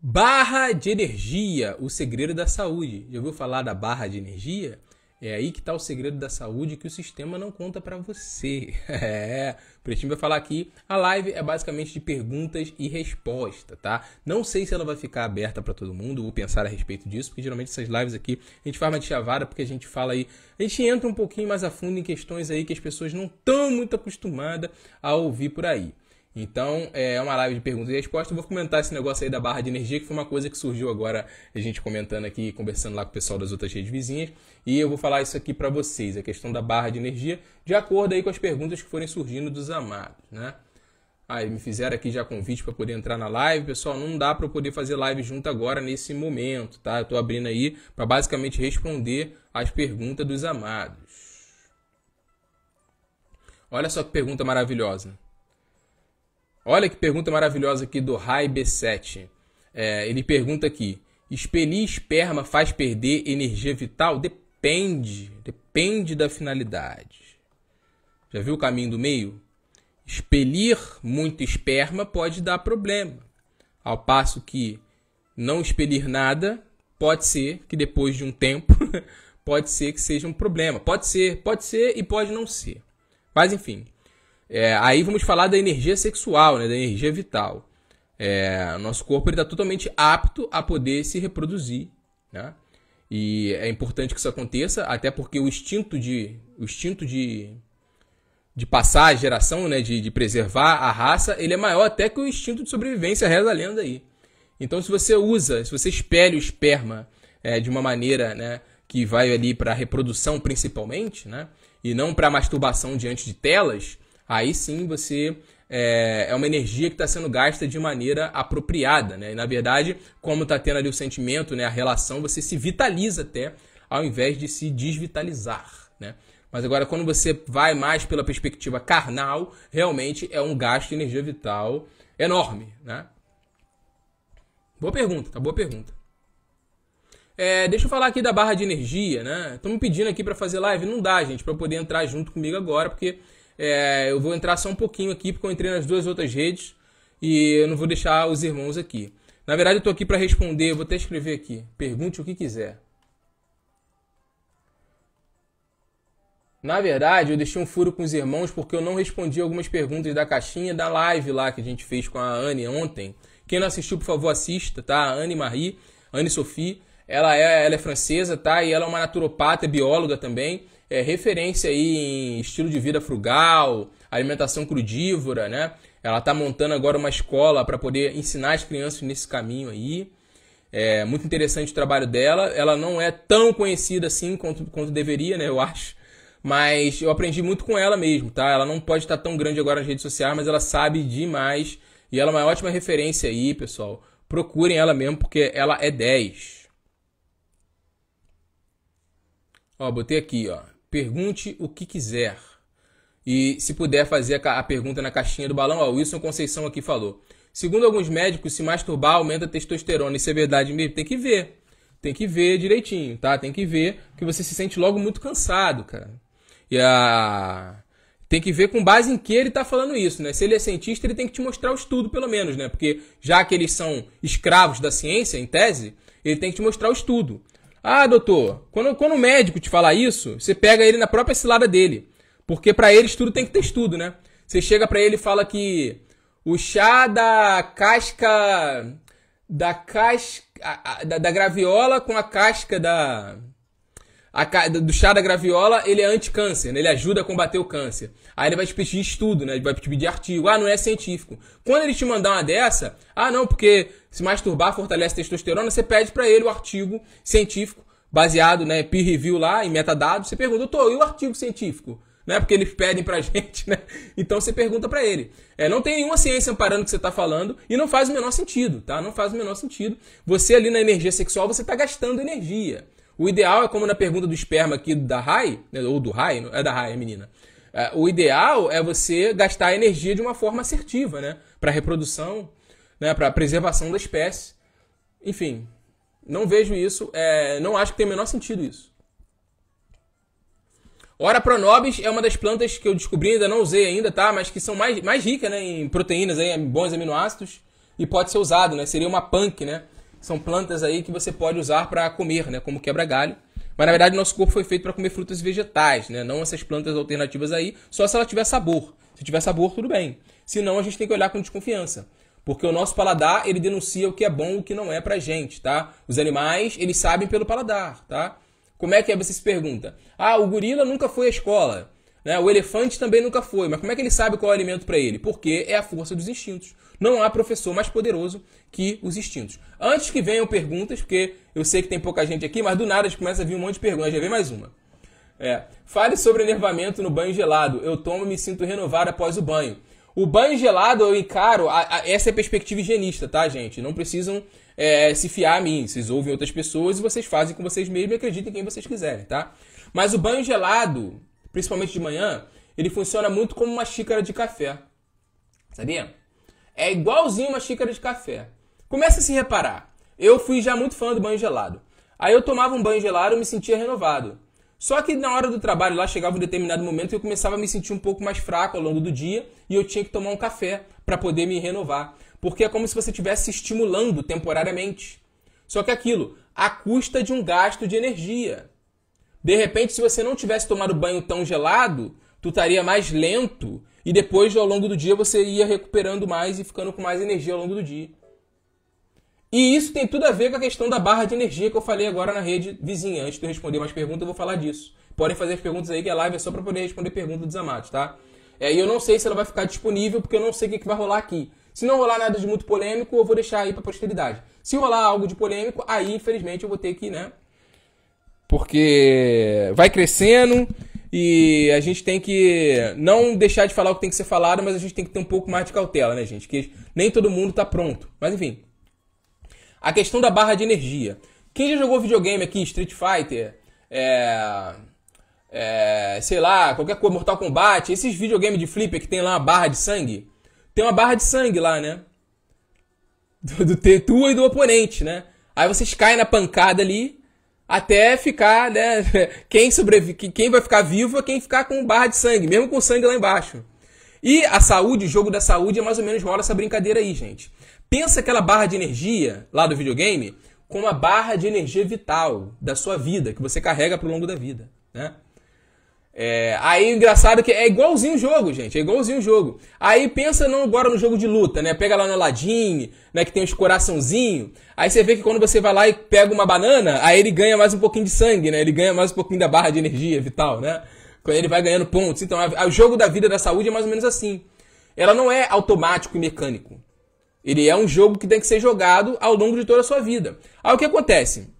Barra de energia, o segredo da saúde. Já ouviu falar da barra de energia? É aí que está o segredo da saúde que o sistema não conta para você. É, o Pretinho vai falar aqui. A live é basicamente de perguntas e resposta, tá? Não sei se ela vai ficar aberta para todo mundo, vou pensar a respeito disso, porque geralmente essas lives aqui a gente faz uma chavada porque a gente fala aí, a gente entra um pouquinho mais a fundo em questões aí que as pessoas não estão muito acostumadas a ouvir por aí. Então, é uma live de perguntas e respostas. Eu vou comentar esse negócio aí da barra de energia, que foi uma coisa que surgiu agora, a gente comentando aqui, conversando lá com o pessoal das outras redes vizinhas. E eu vou falar isso aqui para vocês, a questão da barra de energia, de acordo aí com as perguntas que forem surgindo dos amados, né? Aí me fizeram aqui já convite para poder entrar na live. Pessoal, não dá para eu poder fazer live junto agora nesse momento, tá? Eu estou abrindo aí para basicamente responder as perguntas dos amados. Olha só que pergunta maravilhosa. Olha que pergunta maravilhosa aqui do Rai B7. É, ele pergunta aqui: expelir esperma faz perder energia vital? Depende, depende da finalidade. Já viu o caminho do meio? Expelir muito esperma pode dar problema, ao passo que não expelir nada pode ser que depois de um tempo pode ser que seja um problema, pode ser, pode ser e pode não ser. Mas enfim, é, aí vamos falar da energia sexual, né, da energia vital. É, nosso corpo está totalmente apto a poder se reproduzir. Né? E é importante que isso aconteça, até porque o instinto de, o instinto de, de passar a geração, né, de, de preservar a raça, ele é maior até que o instinto de sobrevivência, reza a lenda aí. Então, se você usa, se você espelha o esperma é, de uma maneira né, que vai ali para a reprodução principalmente, né, e não para masturbação diante de telas, aí sim você é, é uma energia que está sendo gasta de maneira apropriada, né? E na verdade, como está tendo ali o sentimento, né, a relação, você se vitaliza até ao invés de se desvitalizar, né? Mas agora, quando você vai mais pela perspectiva carnal, realmente é um gasto de energia vital enorme, né? Boa pergunta, tá? Boa pergunta. É, deixa eu falar aqui da barra de energia, né? Estão me pedindo aqui para fazer live. Não dá, gente, para poder entrar junto comigo agora, porque é, eu vou entrar só um pouquinho aqui, porque eu entrei nas duas outras redes e eu não vou deixar os irmãos aqui. Na verdade, eu estou aqui para responder, eu vou até escrever aqui. Pergunte o que quiser. Na verdade, eu deixei um furo com os irmãos porque eu não respondi algumas perguntas da caixinha da live lá que a gente fez com a Anne ontem. Quem não assistiu, por favor, assista, tá? A Anne Marie, Anne Sophie. Ela é, ela é francesa, tá? E ela é uma naturopata, bióloga também é, referência aí em estilo de vida frugal, alimentação crudívora, né? Ela tá montando agora uma escola para poder ensinar as crianças nesse caminho aí. É muito interessante o trabalho dela. Ela não é tão conhecida assim quanto, quanto deveria, né? Eu acho. Mas eu aprendi muito com ela mesmo, tá? Ela não pode estar tão grande agora nas redes sociais, mas ela sabe demais. E ela é uma ótima referência aí, pessoal. Procurem ela mesmo, porque ela é 10. Ó, botei aqui, ó. Pergunte o que quiser. E se puder fazer a pergunta na caixinha do balão, ó, Wilson Conceição aqui falou. Segundo alguns médicos, se masturbar aumenta a testosterona. Isso é verdade mesmo? Tem que ver. Tem que ver direitinho, tá? Tem que ver que você se sente logo muito cansado, cara. E a... Tem que ver com base em que ele está falando isso, né? Se ele é cientista, ele tem que te mostrar o estudo, pelo menos, né? Porque já que eles são escravos da ciência, em tese, ele tem que te mostrar o estudo. Ah, doutor, quando, quando o médico te falar isso, você pega ele na própria cilada dele. Porque para eles tudo tem que ter estudo, né? Você chega para ele e fala que o chá da casca. Da casca. Da, da graviola com a casca da. A, do chá da graviola, ele é anti-câncer, né? ele ajuda a combater o câncer. Aí ele vai te pedir estudo, né? ele vai te pedir artigo. Ah, não é científico. Quando ele te mandar uma dessa, ah, não, porque se masturbar fortalece testosterona, você pede para ele o artigo científico baseado, né, peer review lá em metadados, você pergunta, doutor, e o artigo científico? Né, porque eles pedem pra gente, né? Então você pergunta para ele. É, não tem nenhuma ciência amparando o que você está falando e não faz o menor sentido, tá? Não faz o menor sentido. Você ali na energia sexual, você está gastando energia. O ideal é como na pergunta do esperma aqui da Rai, né, ou do Rai, é da Rai, é menina. É, o ideal é você gastar a energia de uma forma assertiva, né? Para reprodução, né, para preservação da espécie. Enfim, não vejo isso, é, não acho que tem o menor sentido isso. Ora pronobis é uma das plantas que eu descobri, ainda não usei ainda, tá? Mas que são mais, mais ricas né, em proteínas, aí, bons aminoácidos, e pode ser usado, né? Seria uma punk, né? São plantas aí que você pode usar para comer, né? Como quebra-galho. Mas na verdade nosso corpo foi feito para comer frutas e vegetais, né? Não essas plantas alternativas aí, só se ela tiver sabor. Se tiver sabor, tudo bem. senão a gente tem que olhar com desconfiança. Porque o nosso paladar, ele denuncia o que é bom e o que não é pra gente, tá? Os animais, eles sabem pelo paladar, tá? Como é que é? Você se pergunta. Ah, o gorila nunca foi à escola. Né? O elefante também nunca foi. Mas como é que ele sabe qual é o alimento para ele? Porque é a força dos instintos. Não há professor mais poderoso que os instintos. Antes que venham perguntas, porque eu sei que tem pouca gente aqui, mas do nada começa a vir um monte de perguntas. Já vem mais uma. É. Fale sobre enervamento no banho gelado. Eu tomo e me sinto renovado após o banho. O banho gelado eu encaro. A, a, essa é a perspectiva higienista, tá, gente? Não precisam é, se fiar a mim. Vocês ouvem outras pessoas e vocês fazem com vocês mesmos e acreditem em quem vocês quiserem, tá? Mas o banho gelado, principalmente de manhã, ele funciona muito como uma xícara de café. Sabia? É igualzinho uma xícara de café. Começa a se reparar. Eu fui já muito fã do banho gelado. Aí eu tomava um banho gelado e me sentia renovado. Só que na hora do trabalho lá chegava um determinado momento e eu começava a me sentir um pouco mais fraco ao longo do dia e eu tinha que tomar um café para poder me renovar. Porque é como se você estivesse estimulando temporariamente. Só que aquilo, à custa de um gasto de energia. De repente, se você não tivesse tomado banho tão gelado, tu estaria mais lento e depois ao longo do dia você ia recuperando mais e ficando com mais energia ao longo do dia. E isso tem tudo a ver com a questão da barra de energia que eu falei agora na rede vizinha. Antes de eu responder mais perguntas, eu vou falar disso. Podem fazer as perguntas aí, que a live é só para poder responder perguntas dos amados, tá? É, e eu não sei se ela vai ficar disponível, porque eu não sei o que, que vai rolar aqui. Se não rolar nada de muito polêmico, eu vou deixar aí para posteridade. Se rolar algo de polêmico, aí infelizmente eu vou ter que, né? Porque vai crescendo e a gente tem que não deixar de falar o que tem que ser falado, mas a gente tem que ter um pouco mais de cautela, né, gente? Que nem todo mundo tá pronto. Mas enfim, a questão da barra de energia. Quem já jogou videogame aqui, Street Fighter, é, é, sei lá, qualquer coisa, Mortal Kombat, esses videogames de flipper que tem lá uma barra de sangue, tem uma barra de sangue lá, né? Do, do e do oponente, né? Aí vocês caem na pancada ali até ficar, né? Quem, sobrevive quem vai ficar vivo é quem ficar com barra de sangue, mesmo com sangue lá embaixo. E a saúde, o jogo da saúde, é mais ou menos rola essa brincadeira aí, gente. Pensa aquela barra de energia lá do videogame como a barra de energia vital da sua vida, que você carrega pro longo da vida, né? É, aí engraçado é que é igualzinho o jogo, gente, é igualzinho o jogo. Aí pensa não agora no jogo de luta, né? Pega lá no Aladdin, né, que tem os coraçãozinho. Aí você vê que quando você vai lá e pega uma banana, aí ele ganha mais um pouquinho de sangue, né? Ele ganha mais um pouquinho da barra de energia vital, né? Quando ele vai ganhando pontos. Então, o jogo da vida da saúde é mais ou menos assim. Ela não é automático e mecânico. Ele é um jogo que tem que ser jogado ao longo de toda a sua vida. Aí o que acontece?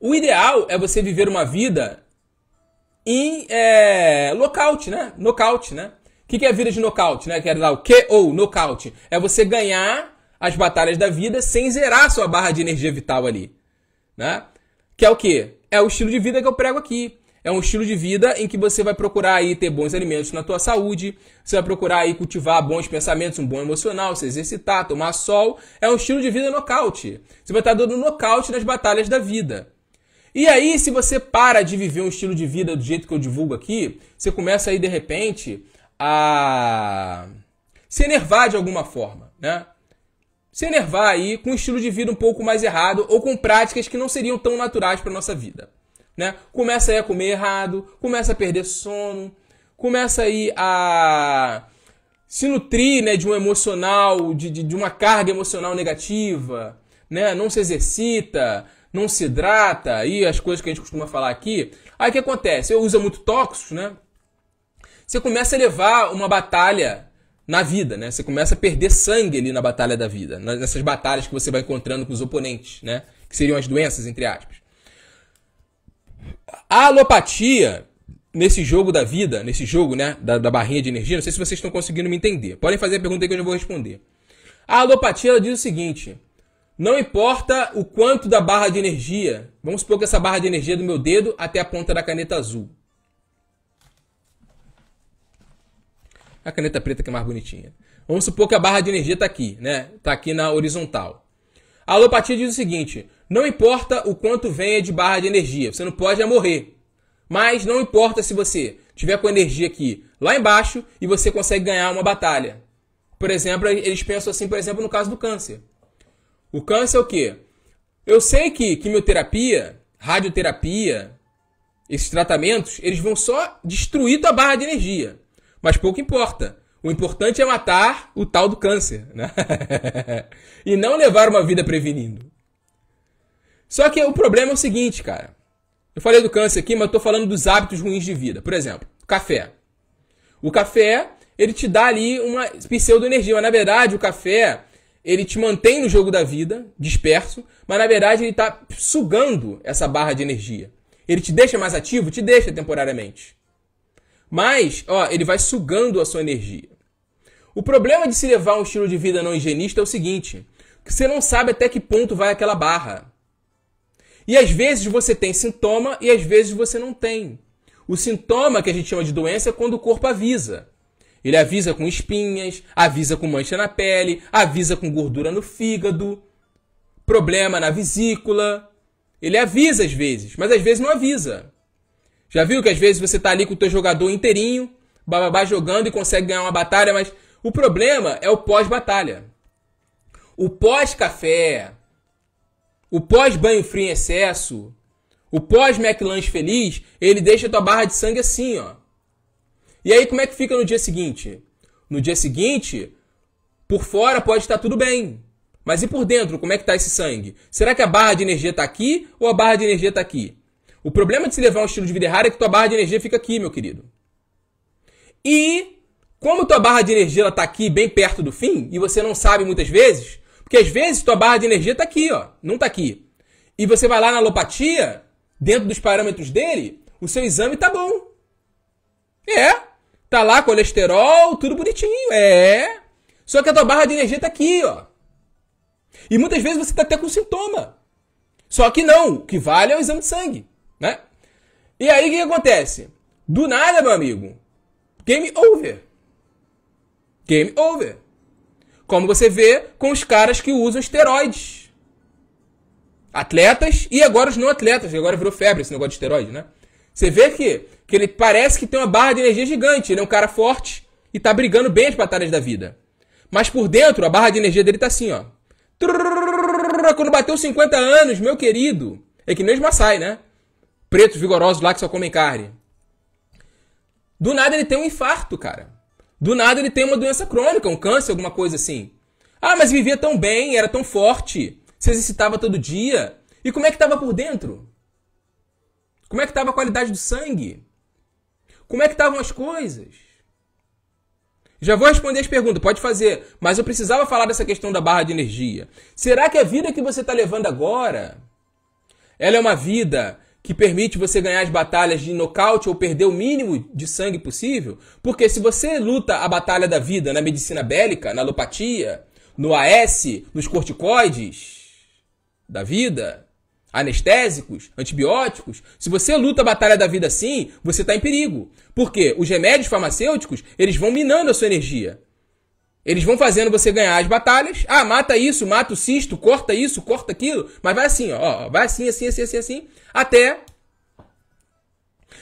O ideal é você viver uma vida em é, lockout, né? Nocaute, né? O que, que é a vida de nocaute, né? Que é o que ou nocaute. É você ganhar as batalhas da vida sem zerar sua barra de energia vital ali, né? Que é o quê? É o estilo de vida que eu prego aqui. É um estilo de vida em que você vai procurar aí ter bons alimentos na tua saúde, você vai procurar aí cultivar bons pensamentos, um bom emocional, se exercitar, tomar sol. É um estilo de vida nocaute. Você vai estar dando nocaute nas batalhas da vida. E aí, se você para de viver um estilo de vida do jeito que eu divulgo aqui, você começa aí de repente a se enervar de alguma forma, né? Se enervar aí com um estilo de vida um pouco mais errado ou com práticas que não seriam tão naturais para nossa vida. Né? Começa aí a comer errado, começa a perder sono, começa aí a se nutrir né, de um emocional, de, de, de uma carga emocional negativa, né? não se exercita, não se hidrata, e as coisas que a gente costuma falar aqui. Aí o que acontece? Eu uso muito tóxicos, né? Você começa a levar uma batalha na vida, né? Você começa a perder sangue ali na batalha da vida, nessas batalhas que você vai encontrando com os oponentes, né? Que seriam as doenças, entre aspas. A alopatia, nesse jogo da vida, nesse jogo, né, da, da, barrinha de energia, não sei se vocês estão conseguindo me entender. Podem fazer a pergunta que eu já vou responder. A alopatia, ela diz o seguinte, não importa o quanto da barra de energia, vamos supor que essa barra de energia é do meu dedo até a ponta da caneta azul. A caneta preta que é mais bonitinha. Vamos supor que a barra de energia está aqui, né? Está aqui na horizontal. A alopatia diz o seguinte: não importa o quanto venha de barra de energia, você não pode é morrer. Mas não importa se você tiver com energia aqui lá embaixo e você consegue ganhar uma batalha. Por exemplo, eles pensam assim, por exemplo, no caso do câncer. O câncer é o quê? Eu sei que quimioterapia, radioterapia, esses tratamentos, eles vão só destruir tua barra de energia. Mas pouco importa. O importante é matar o tal do câncer. Né? e não levar uma vida prevenindo. Só que o problema é o seguinte, cara. Eu falei do câncer aqui, mas eu tô falando dos hábitos ruins de vida. Por exemplo, café. O café, ele te dá ali uma pseudo-energia, mas na verdade o café, ele te mantém no jogo da vida, disperso, mas na verdade ele está sugando essa barra de energia. Ele te deixa mais ativo? Te deixa temporariamente. Mas, ó, ele vai sugando a sua energia. O problema de se levar um estilo de vida não higienista é o seguinte: você não sabe até que ponto vai aquela barra. E às vezes você tem sintoma e às vezes você não tem. O sintoma que a gente chama de doença é quando o corpo avisa. Ele avisa com espinhas, avisa com mancha na pele, avisa com gordura no fígado, problema na vesícula. Ele avisa às vezes, mas às vezes não avisa. Já viu que às vezes você está ali com o teu jogador inteirinho, bababá jogando e consegue ganhar uma batalha, mas o problema é o pós-batalha. O pós-café, o pós-banho frio em excesso, o pós-McLanche feliz, ele deixa a tua barra de sangue assim, ó. E aí como é que fica no dia seguinte? No dia seguinte, por fora pode estar tá tudo bem. Mas e por dentro, como é que está esse sangue? Será que a barra de energia está aqui ou a barra de energia está aqui? O problema de se levar um estilo de vida errado é que tua barra de energia fica aqui, meu querido. E como tua barra de energia está aqui, bem perto do fim, e você não sabe muitas vezes, porque às vezes tua barra de energia está aqui, ó, não está aqui. E você vai lá na alopatia, dentro dos parâmetros dele, o seu exame tá bom. É. Tá lá colesterol, tudo bonitinho. É. Só que a tua barra de energia tá aqui, ó. E muitas vezes você tá até com sintoma. Só que não, o que vale é o exame de sangue, né? E aí o que acontece? Do nada, meu amigo, game over. Game over. Como você vê com os caras que usam esteroides. Atletas e agora os não atletas. Agora virou febre esse negócio de esteroide, né? Você vê que, que ele parece que tem uma barra de energia gigante. Ele é um cara forte e tá brigando bem as batalhas da vida. Mas por dentro, a barra de energia dele tá assim, ó. Quando bateu 50 anos, meu querido. É que nem os Maasai, né? Pretos vigorosos lá que só comem carne. Do nada ele tem um infarto, cara. Do nada ele tem uma doença crônica, um câncer, alguma coisa assim. Ah, mas vivia tão bem, era tão forte, se exercitava todo dia. E como é que estava por dentro? Como é que estava a qualidade do sangue? Como é que estavam as coisas? Já vou responder as perguntas, pode fazer, mas eu precisava falar dessa questão da barra de energia. Será que a vida que você está levando agora, ela é uma vida que permite você ganhar as batalhas de nocaute ou perder o mínimo de sangue possível? Porque se você luta a batalha da vida na medicina bélica, na alopatia, no AS, nos corticoides da vida, anestésicos, antibióticos, se você luta a batalha da vida assim, você está em perigo. Porque os remédios farmacêuticos, eles vão minando a sua energia. Eles vão fazendo você ganhar as batalhas. Ah, mata isso, mata o cisto, corta isso, corta aquilo. Mas vai assim, ó. Vai assim, assim, assim, assim, assim. Até.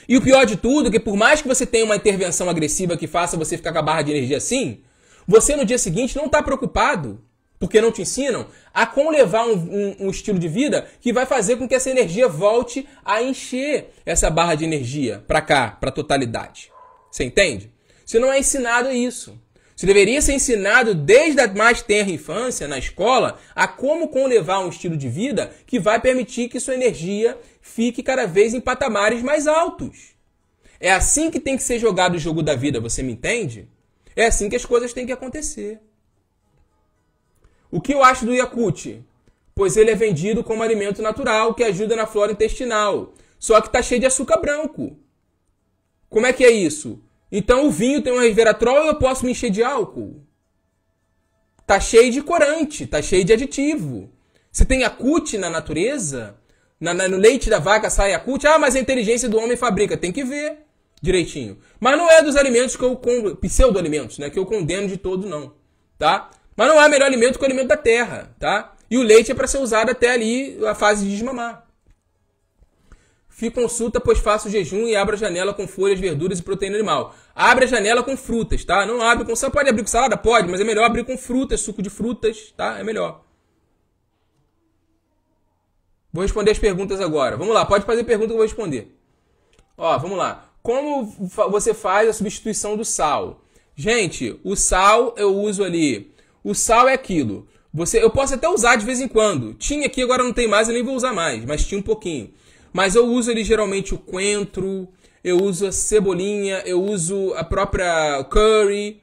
E o pior de tudo, é que por mais que você tenha uma intervenção agressiva que faça você ficar com a barra de energia assim, você no dia seguinte não está preocupado, porque não te ensinam, a como levar um, um, um estilo de vida que vai fazer com que essa energia volte a encher essa barra de energia para cá, para a totalidade. Você entende? Se não é ensinado isso. Você deveria ser ensinado desde a mais tenra infância, na escola, a como levar um estilo de vida que vai permitir que sua energia fique cada vez em patamares mais altos. É assim que tem que ser jogado o jogo da vida, você me entende? É assim que as coisas têm que acontecer. O que eu acho do Yakut? Pois ele é vendido como alimento natural que ajuda na flora intestinal. Só que está cheio de açúcar branco. Como é que é isso? Então o vinho tem um resveratrol e eu posso me encher de álcool? Tá cheio de corante, tá cheio de aditivo. Se tem acute na natureza, na, na, no leite da vaca sai a cult. Ah, mas a inteligência do homem fabrica. Tem que ver direitinho. Mas não é dos alimentos que eu condeno, pseudo-alimentos, né? Que eu condeno de todo, não. Tá? Mas não há melhor alimento que o alimento da terra, tá? E o leite é para ser usado até ali a fase de desmamar. Fico consulta, pois faço jejum e abro a janela com folhas, verduras e proteína animal. Abre a janela com frutas, tá? Não abre com... Você pode abrir com salada? Pode, mas é melhor abrir com frutas, suco de frutas, tá? É melhor. Vou responder as perguntas agora. Vamos lá, pode fazer pergunta que eu vou responder. Ó, vamos lá. Como você faz a substituição do sal? Gente, o sal eu uso ali. O sal é aquilo. Você, eu posso até usar de vez em quando. Tinha aqui, agora não tem mais, eu nem vou usar mais, mas tinha um pouquinho. Mas eu uso ali geralmente o coentro, eu uso a cebolinha, eu uso a própria curry,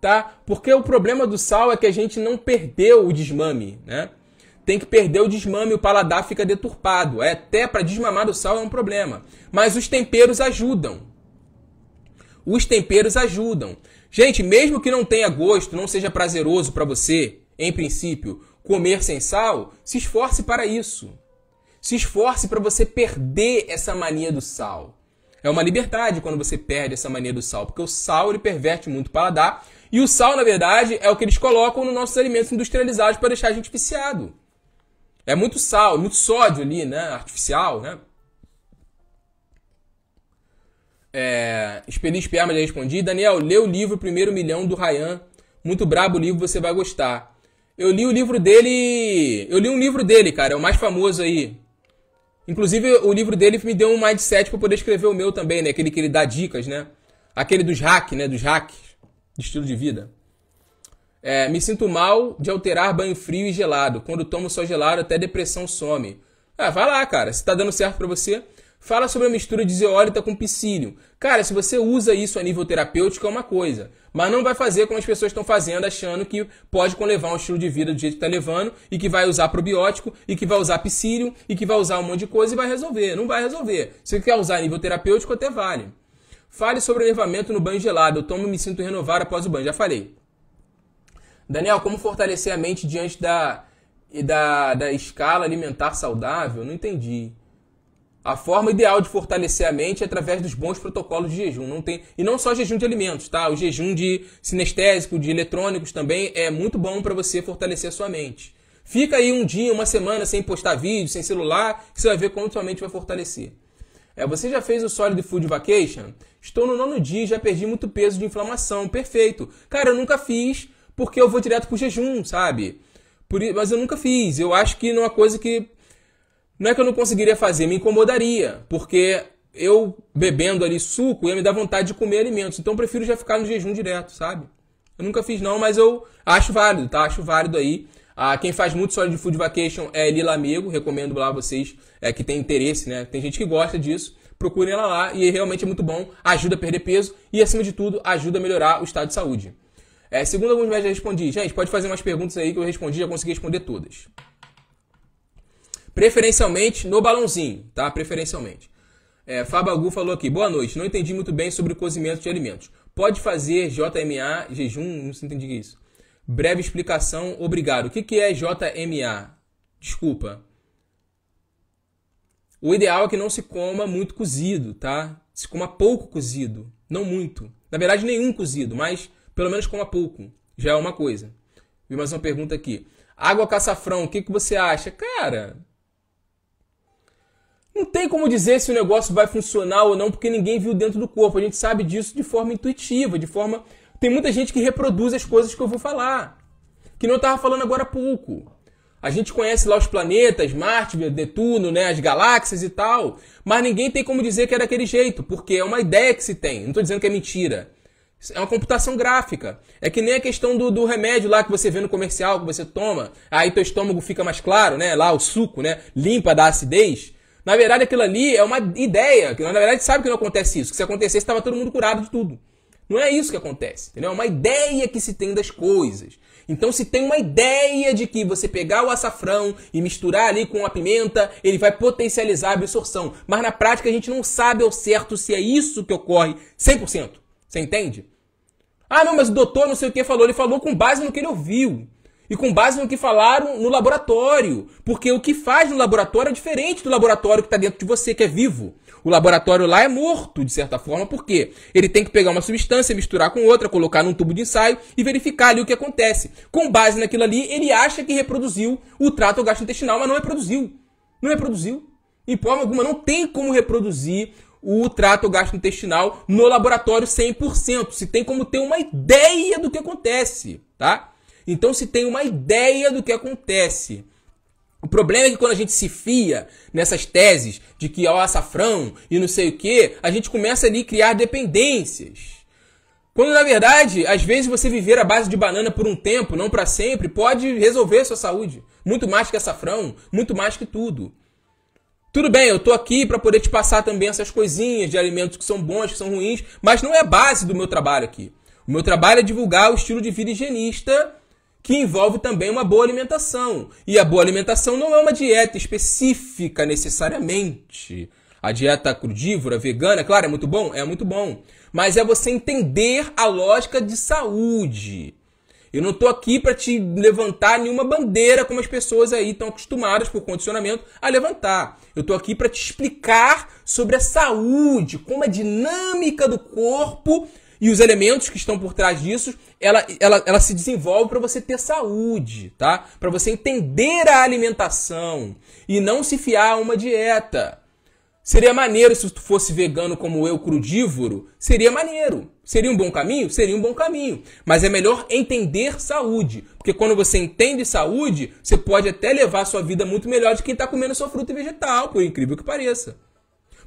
tá? Porque o problema do sal é que a gente não perdeu o desmame, né? tem que perder o desmame, o paladar fica deturpado. É, até para desmamar do sal é um problema. Mas os temperos ajudam. Os temperos ajudam. Gente, mesmo que não tenha gosto, não seja prazeroso para você, em princípio, comer sem sal, se esforce para isso. Se esforce para você perder essa mania do sal. É uma liberdade quando você perde essa mania do sal, porque o sal ele perverte muito o paladar. E o sal, na verdade, é o que eles colocam nos nossos alimentos industrializados para deixar a gente viciado. É muito sal, muito sódio ali, né? Artificial, né? É, Espelhi Esperma já respondi. Daniel, lê o livro Primeiro Milhão do Ryan. Muito brabo o livro, você vai gostar. Eu li o livro dele. Eu li um livro dele, cara. É o mais famoso aí. Inclusive, o livro dele me deu um mindset para poder escrever o meu também, né? Aquele que ele dá dicas, né? Aquele dos hacks, né? Dos hacks. De estilo de vida. É, me sinto mal de alterar banho frio e gelado. Quando tomo só gelado, até depressão some. Ah, vai lá, cara. Se tá dando certo para você, Fala sobre a mistura de zeólita com piscílio. Cara, se você usa isso a nível terapêutico é uma coisa, mas não vai fazer como as pessoas estão fazendo, achando que pode levar um estilo de vida do jeito que está levando e que vai usar probiótico e que vai usar psílio e que vai usar um monte de coisa e vai resolver. Não vai resolver. Se você quer usar a nível terapêutico, até vale. Fale sobre o enervamento no banho gelado. Eu tomo e me sinto renovado após o banho. Já falei. Daniel, como fortalecer a mente diante da, da, da escala alimentar saudável? Não entendi. A forma ideal de fortalecer a mente é através dos bons protocolos de jejum. Não tem, e não só jejum de alimentos, tá? O jejum de sinestésico, de eletrônicos também é muito bom para você fortalecer a sua mente. Fica aí um dia, uma semana sem postar vídeo, sem celular, que você vai ver como sua mente vai fortalecer. É, você já fez o Solid Food Vacation? Estou no nono dia e já perdi muito peso de inflamação. Perfeito. Cara, eu nunca fiz porque eu vou direto pro jejum, sabe? Por, mas eu nunca fiz. Eu acho que não é coisa que. Não é que eu não conseguiria fazer, me incomodaria. Porque eu bebendo ali suco ia me dar vontade de comer alimentos. Então eu prefiro já ficar no jejum direto, sabe? Eu nunca fiz não, mas eu acho válido, tá? Acho válido aí. Ah, quem faz muito sólido de Food Vacation é Lila Amigo, recomendo lá vocês é, que tem interesse, né? Tem gente que gosta disso, procurem ela lá e realmente é muito bom, ajuda a perder peso e acima de tudo ajuda a melhorar o estado de saúde. É, segundo alguns médicos, respondi. Gente, pode fazer umas perguntas aí que eu respondi, já consegui responder todas. Preferencialmente no balãozinho, tá? Preferencialmente. É, Fabagu falou aqui. Boa noite. Não entendi muito bem sobre o cozimento de alimentos. Pode fazer JMA, jejum? Não se entendi é isso. Breve explicação, obrigado. O que, que é JMA? Desculpa. O ideal é que não se coma muito cozido, tá? Se coma pouco cozido, não muito. Na verdade, nenhum cozido, mas pelo menos coma pouco. Já é uma coisa. Vi mais uma pergunta aqui. Água caçafrão, o que, que você acha? Cara, não tem como dizer se o negócio vai funcionar ou não, porque ninguém viu dentro do corpo. A gente sabe disso de forma intuitiva, de forma. Tem muita gente que reproduz as coisas que eu vou falar. Que não estava falando agora há pouco. A gente conhece lá os planetas, Marte, Netuno, né, as galáxias e tal, mas ninguém tem como dizer que é daquele jeito, porque é uma ideia que se tem. Não estou dizendo que é mentira. É uma computação gráfica. É que nem a questão do, do, remédio lá que você vê no comercial, que você toma, aí teu estômago fica mais claro, né? Lá o suco, né? Limpa da acidez. Na verdade, aquilo ali é uma ideia. Que, na verdade, sabe que não acontece isso. Que se acontecesse, estava todo mundo curado de tudo. Não é isso que acontece, entendeu? É uma ideia que se tem das coisas. Então, se tem uma ideia de que você pegar o açafrão e misturar ali com a pimenta, ele vai potencializar a absorção. Mas na prática, a gente não sabe ao certo se é isso que ocorre 100%. Você entende? Ah, não, mas o doutor não sei o que falou. Ele falou com base no que ele ouviu. E com base no que falaram no laboratório. Porque o que faz no laboratório é diferente do laboratório que está dentro de você, que é vivo. O laboratório lá é morto, de certa forma, porque ele tem que pegar uma substância, misturar com outra, colocar num tubo de ensaio e verificar ali o que acontece. Com base naquilo ali, ele acha que reproduziu o trato gastrointestinal, mas não reproduziu. Não reproduziu. Em forma alguma, não tem como reproduzir o trato gastrointestinal no laboratório 100%. Se tem como ter uma ideia do que acontece, tá? Então se tem uma ideia do que acontece. O problema é que quando a gente se fia nessas teses de que é o açafrão e não sei o que, a gente começa ali a criar dependências. Quando na verdade, às vezes você viver à base de banana por um tempo, não para sempre, pode resolver sua saúde. Muito mais que açafrão, muito mais que tudo. Tudo bem, eu tô aqui para poder te passar também essas coisinhas de alimentos que são bons, que são ruins, mas não é base do meu trabalho aqui. O meu trabalho é divulgar o estilo de vida higienista que envolve também uma boa alimentação. E a boa alimentação não é uma dieta específica necessariamente. A dieta crudívora, vegana, é claro, é muito bom, é muito bom, mas é você entender a lógica de saúde. Eu não estou aqui para te levantar nenhuma bandeira como as pessoas aí estão acostumadas por condicionamento a levantar. Eu estou aqui para te explicar sobre a saúde, como a dinâmica do corpo e os elementos que estão por trás disso, ela, ela, ela se desenvolve para você ter saúde, tá? Para você entender a alimentação e não se fiar a uma dieta. Seria maneiro se tu fosse vegano como eu, crudívoro? Seria maneiro. Seria um bom caminho? Seria um bom caminho. Mas é melhor entender saúde. Porque quando você entende saúde, você pode até levar a sua vida muito melhor de quem está comendo sua fruta e vegetal, por incrível que pareça.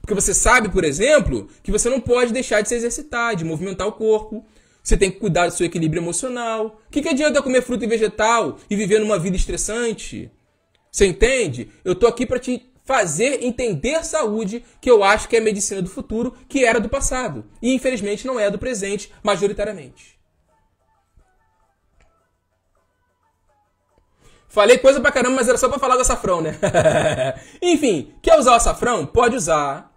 Porque você sabe, por exemplo, que você não pode deixar de se exercitar, de movimentar o corpo. Você tem que cuidar do seu equilíbrio emocional. O que, que adianta comer fruta e vegetal e viver numa vida estressante? Você entende? Eu tô aqui para te fazer entender saúde, que eu acho que é a medicina do futuro, que era do passado. E infelizmente não é do presente, majoritariamente. Falei coisa pra caramba, mas era só pra falar do açafrão, né? Enfim, quer usar o açafrão? Pode usar.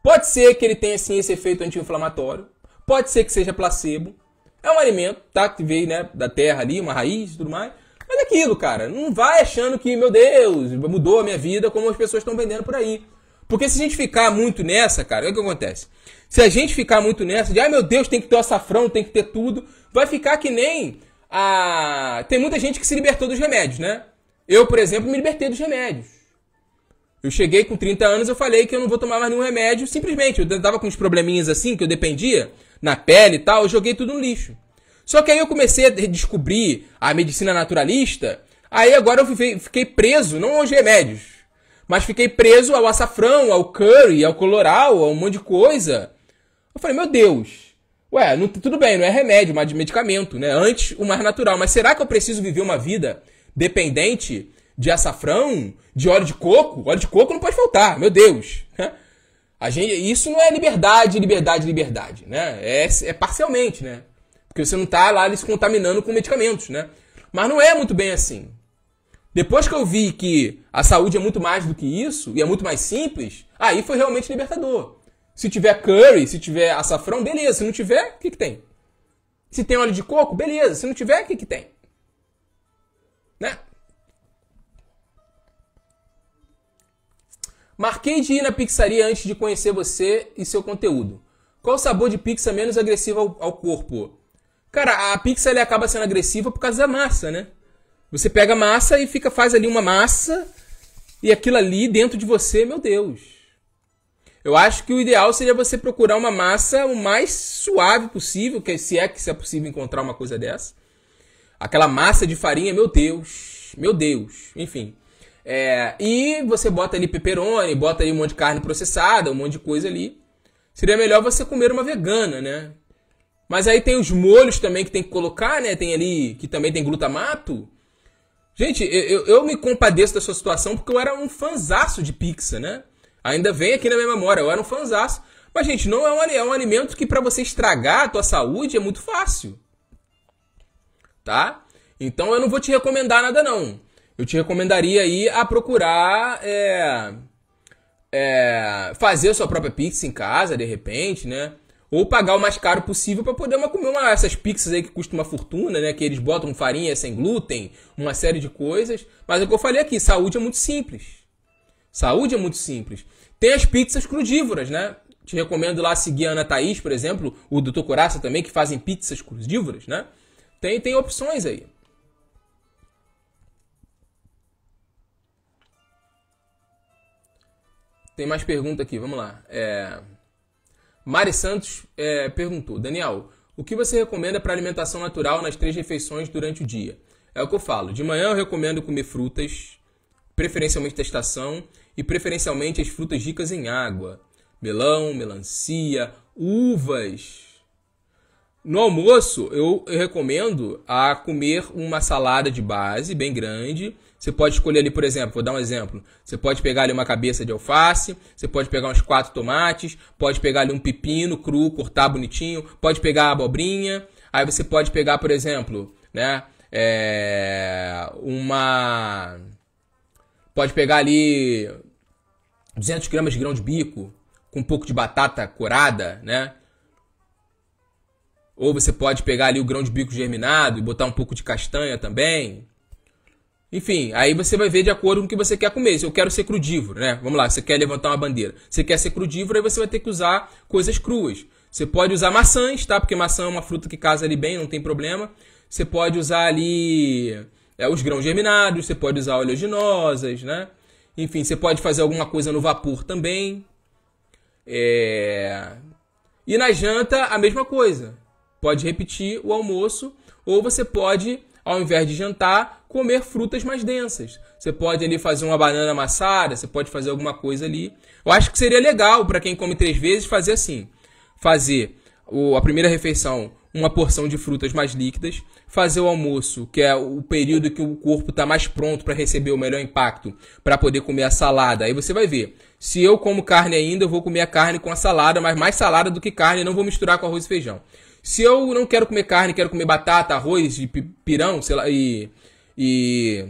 Pode ser que ele tenha assim esse efeito anti-inflamatório. Pode ser que seja placebo. É um alimento, tá? Que veio, né, da terra ali, uma raiz e tudo mais. Mas é aquilo, cara, não vai achando que, meu Deus, mudou a minha vida como as pessoas estão vendendo por aí. Porque se a gente ficar muito nessa, cara, o que acontece? Se a gente ficar muito nessa de, ai meu Deus, tem que ter o açafrão, tem que ter tudo, vai ficar que nem a... Tem muita gente que se libertou dos remédios, né? Eu, por exemplo, me libertei dos remédios. Eu cheguei com 30 anos, eu falei que eu não vou tomar mais nenhum remédio, simplesmente. Eu tava com uns probleminhas assim, que eu dependia, na pele e tal, eu joguei tudo no lixo. Só que aí eu comecei a descobrir a medicina naturalista, aí agora eu fiquei preso, não aos remédios, mas fiquei preso ao açafrão, ao curry, ao coloral, a um monte de coisa. Eu falei, meu Deus, ué, não, tudo bem, não é remédio, mas de medicamento, né? Antes o mais natural, mas será que eu preciso viver uma vida dependente de açafrão, de óleo de coco? Óleo de coco não pode faltar, meu Deus. Né? A gente, isso não é liberdade, liberdade, liberdade, né? É, é parcialmente, né? Porque você não está lá eles contaminando com medicamentos, né? Mas não é muito bem assim. Depois que eu vi que a saúde é muito mais do que isso e é muito mais simples, aí foi realmente libertador. Se tiver curry, se tiver açafrão, beleza. Se não tiver, o que, que tem? Se tem óleo de coco, beleza. Se não tiver, o que, que tem? Né? Marquei de ir na pizzaria antes de conhecer você e seu conteúdo. Qual o sabor de pizza menos agressivo ao, ao corpo? Cara, a pizza acaba sendo agressiva por causa da massa, né? Você pega a massa e fica faz ali uma massa e aquilo ali dentro de você, meu Deus. Eu acho que o ideal seria você procurar uma massa o mais suave possível, que é, se é que se é possível encontrar uma coisa dessa. Aquela massa de farinha, meu Deus, meu Deus, enfim. É, e você bota ali pepperoni, bota ali um monte de carne processada, um monte de coisa ali. Seria melhor você comer uma vegana, né? Mas aí tem os molhos também que tem que colocar, né? Tem ali que também tem glutamato. Gente, eu, eu me compadeço da sua situação porque eu era um fanzaço de pizza, né? Ainda vem aqui na minha memória, eu era um fanzaço. Mas, gente, não é um, é um alimento que para você estragar a tua saúde é muito fácil. Tá? Então eu não vou te recomendar nada, não. Eu te recomendaria aí a procurar é, é, fazer a sua própria pizza em casa, de repente, né? ou pagar o mais caro possível para poder uma, comer uma, essas pizzas aí que custam uma fortuna, né? Que eles botam farinha sem glúten, uma série de coisas. Mas é o que eu falei aqui, saúde é muito simples. Saúde é muito simples. Tem as pizzas crudívoras, né? Te recomendo lá seguir a Ana Thaís, por exemplo, o Dr. Coraça também, que fazem pizzas crudívoras, né? Tem, tem opções aí. Tem mais pergunta aqui, vamos lá. É... Mari Santos é, perguntou: Daniel, o que você recomenda para alimentação natural nas três refeições durante o dia? É o que eu falo. De manhã eu recomendo comer frutas, preferencialmente da estação, e preferencialmente as frutas ricas em água: melão, melancia, uvas. No almoço, eu, eu recomendo a comer uma salada de base bem grande você pode escolher ali, por exemplo, vou dar um exemplo. Você pode pegar ali uma cabeça de alface, você pode pegar uns quatro tomates, pode pegar ali um pepino cru, cortar bonitinho, pode pegar a abobrinha. Aí você pode pegar, por exemplo, né, é, uma... Pode pegar ali 200 gramas de grão de bico, com um pouco de batata corada, né? Ou você pode pegar ali o grão de bico germinado e botar um pouco de castanha também. Enfim, aí você vai ver de acordo com o que você quer comer. Se eu quero ser crudívoro, né? Vamos lá, você quer levantar uma bandeira. Você quer ser crudívoro, aí você vai ter que usar coisas cruas. Você pode usar maçãs, tá? Porque maçã é uma fruta que casa ali bem, não tem problema. Você pode usar ali é, os grãos germinados, você pode usar oleaginosas, né? Enfim, você pode fazer alguma coisa no vapor também. É... E na janta, a mesma coisa. Pode repetir o almoço ou você pode ao invés de jantar, comer frutas mais densas. Você pode ali fazer uma banana amassada, você pode fazer alguma coisa ali. Eu acho que seria legal para quem come três vezes fazer assim: fazer a primeira refeição uma porção de frutas mais líquidas, fazer o almoço, que é o período que o corpo está mais pronto para receber o melhor impacto, para poder comer a salada. Aí você vai ver. Se eu como carne ainda, eu vou comer a carne com a salada, mas mais salada do que carne, não vou misturar com arroz e feijão. Se eu não quero comer carne, quero comer batata, arroz e pirão, sei lá, e, e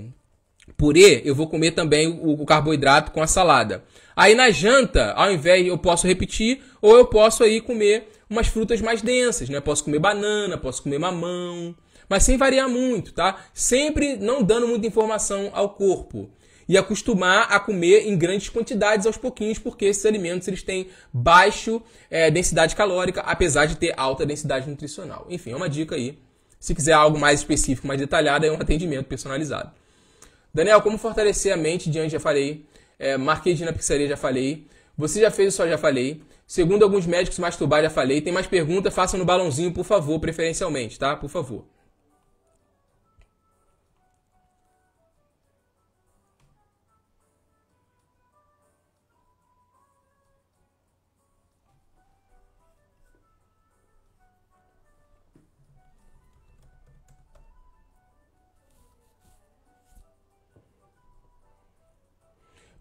purê, eu vou comer também o, o carboidrato com a salada. Aí na janta, ao invés eu posso repetir, ou eu posso aí comer umas frutas mais densas, né? Posso comer banana, posso comer mamão, mas sem variar muito, tá? Sempre não dando muita informação ao corpo e acostumar a comer em grandes quantidades aos pouquinhos, porque esses alimentos eles têm baixo é, densidade calórica, apesar de ter alta densidade nutricional. Enfim, é uma dica aí. Se quiser algo mais específico, mais detalhado, é um atendimento personalizado. Daniel, como fortalecer a mente diante, já falei. É, de na pizzaria, já falei. Você já fez o só, já falei. Segundo alguns médicos, masturbar, já falei. Tem mais pergunta, faça no balãozinho, por favor, preferencialmente, tá? Por favor.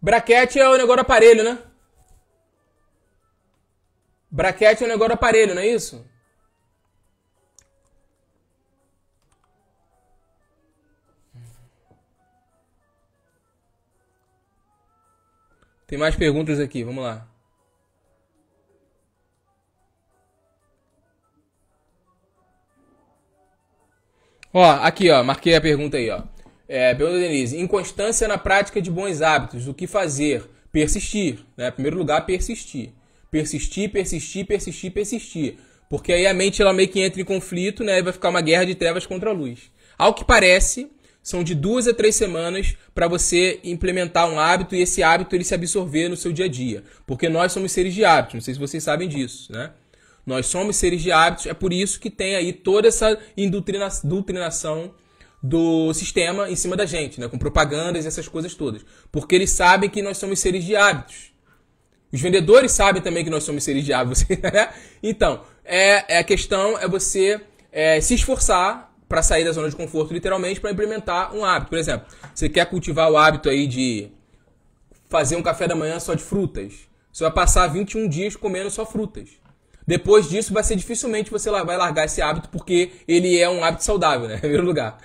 Braquete é o negócio do aparelho, né? Braquete é o negócio do aparelho, não é isso? Tem mais perguntas aqui, vamos lá. Ó, aqui ó, marquei a pergunta aí ó. É, Belo Denise, inconstância na prática de bons hábitos. O que fazer? Persistir. Né? Em primeiro lugar, persistir. Persistir, persistir, persistir, persistir. Porque aí a mente ela meio que entra em conflito né? e vai ficar uma guerra de trevas contra a luz. Ao que parece, são de duas a três semanas para você implementar um hábito e esse hábito ele se absorver no seu dia a dia. Porque nós somos seres de hábitos, não sei se vocês sabem disso, né? Nós somos seres de hábitos, é por isso que tem aí toda essa indoutrinação do sistema em cima da gente, né? com propagandas e essas coisas todas. Porque eles sabem que nós somos seres de hábitos. Os vendedores sabem também que nós somos seres de hábitos. Né? Então, é, é, a questão é você é, se esforçar para sair da zona de conforto, literalmente, para implementar um hábito. Por exemplo, você quer cultivar o hábito aí de fazer um café da manhã só de frutas. Você vai passar 21 dias comendo só frutas. Depois disso, vai ser dificilmente você vai largar esse hábito, porque ele é um hábito saudável, né? Em primeiro lugar.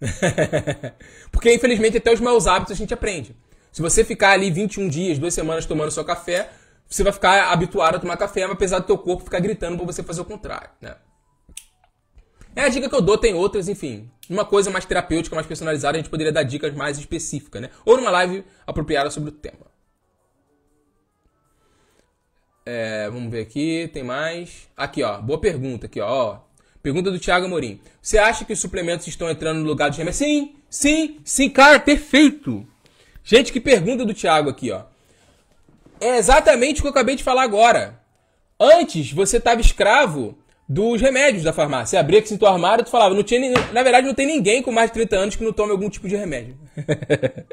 Porque, infelizmente, até os maus hábitos a gente aprende. Se você ficar ali 21 dias, duas semanas tomando seu café, você vai ficar habituado a tomar café, mas apesar do teu corpo ficar gritando para você fazer o contrário, né? É a dica que eu dou, tem outras, enfim. Uma coisa mais terapêutica, mais personalizada, a gente poderia dar dicas mais específicas, né? Ou numa live apropriada sobre o tema. É, vamos ver aqui, tem mais. Aqui, ó, boa pergunta aqui, ó. Pergunta do Thiago Amorim. Você acha que os suplementos estão entrando no lugar dos remédios? Sim, sim, sim, cara, perfeito. Gente, que pergunta do Thiago aqui, ó. É exatamente o que eu acabei de falar agora. Antes, você estava escravo dos remédios da farmácia. Você abria aqui no armário armário, tu falava, não tinha, na verdade não tem ninguém com mais de 30 anos que não tome algum tipo de remédio.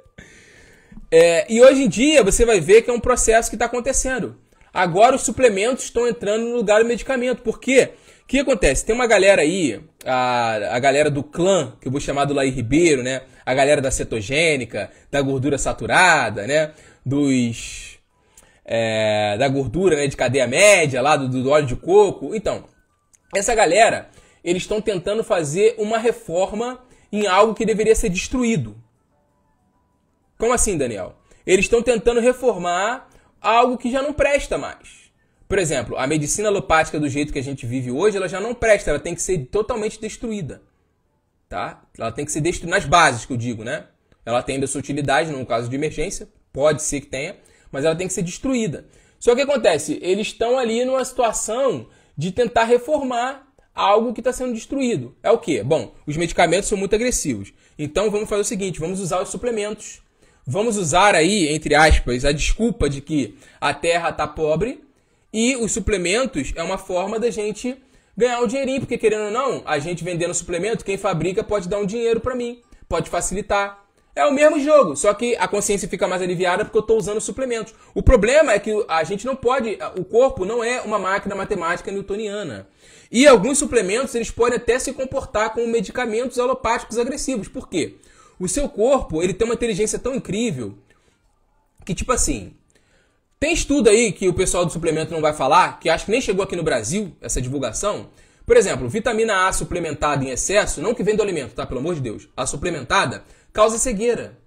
é, e hoje em dia você vai ver que é um processo que está acontecendo. Agora os suplementos estão entrando no lugar do medicamento. Por quê? Porque o que acontece? Tem uma galera aí, a, a galera do clã, que eu vou chamar do Laí Ribeiro, né? A galera da cetogênica, da gordura saturada, né? Dos. É, da gordura né? de cadeia média, lá do, do óleo de coco. Então, essa galera, eles estão tentando fazer uma reforma em algo que deveria ser destruído. Como assim, Daniel? Eles estão tentando reformar algo que já não presta mais. Por exemplo, a medicina alopática do jeito que a gente vive hoje, ela já não presta, ela tem que ser totalmente destruída. Tá? Ela tem que ser destruída nas bases, que eu digo, né? Ela tem a sua utilidade num caso de emergência, pode ser que tenha, mas ela tem que ser destruída. Só que acontece, eles estão ali numa situação de tentar reformar algo que está sendo destruído. É o quê? Bom, os medicamentos são muito agressivos. Então vamos fazer o seguinte, vamos usar os suplementos. Vamos usar aí, entre aspas, a desculpa de que a terra está pobre, e os suplementos é uma forma da gente ganhar um dinheirinho, porque querendo ou não, a gente vendendo suplemento, quem fabrica pode dar um dinheiro para mim, pode facilitar. É o mesmo jogo, só que a consciência fica mais aliviada porque eu estou usando suplementos. O problema é que a gente não pode, o corpo não é uma máquina matemática newtoniana. E alguns suplementos eles podem até se comportar como medicamentos alopáticos agressivos. Por quê? O seu corpo ele tem uma inteligência tão incrível que tipo assim, tem estudo aí que o pessoal do suplemento não vai falar, que acho que nem chegou aqui no Brasil, essa divulgação. Por exemplo, vitamina A suplementada em excesso, não que vem do alimento, tá? Pelo amor de Deus. A suplementada causa cegueira.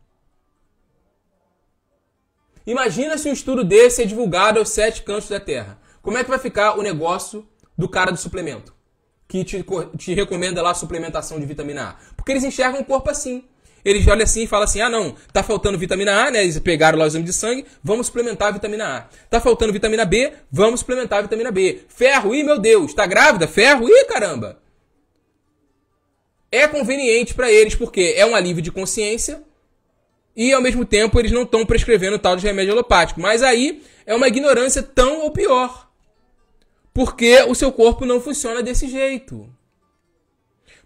Imagina se um estudo desse é divulgado aos sete cantos da Terra. Como é que vai ficar o negócio do cara do suplemento? Que te, te recomenda lá suplementação de vitamina A. Porque eles enxergam o corpo assim. Eles olham assim e falam assim: ah, não, tá faltando vitamina A, né? Eles pegaram lá o exame de sangue, vamos suplementar a vitamina A. Tá faltando vitamina B, vamos suplementar a vitamina B. Ferro, ih, meu Deus, tá grávida? Ferro, ih, caramba! É conveniente para eles porque é um alívio de consciência e ao mesmo tempo eles não estão prescrevendo tal de remédio alopático. Mas aí é uma ignorância tão ou pior. Porque o seu corpo não funciona desse jeito.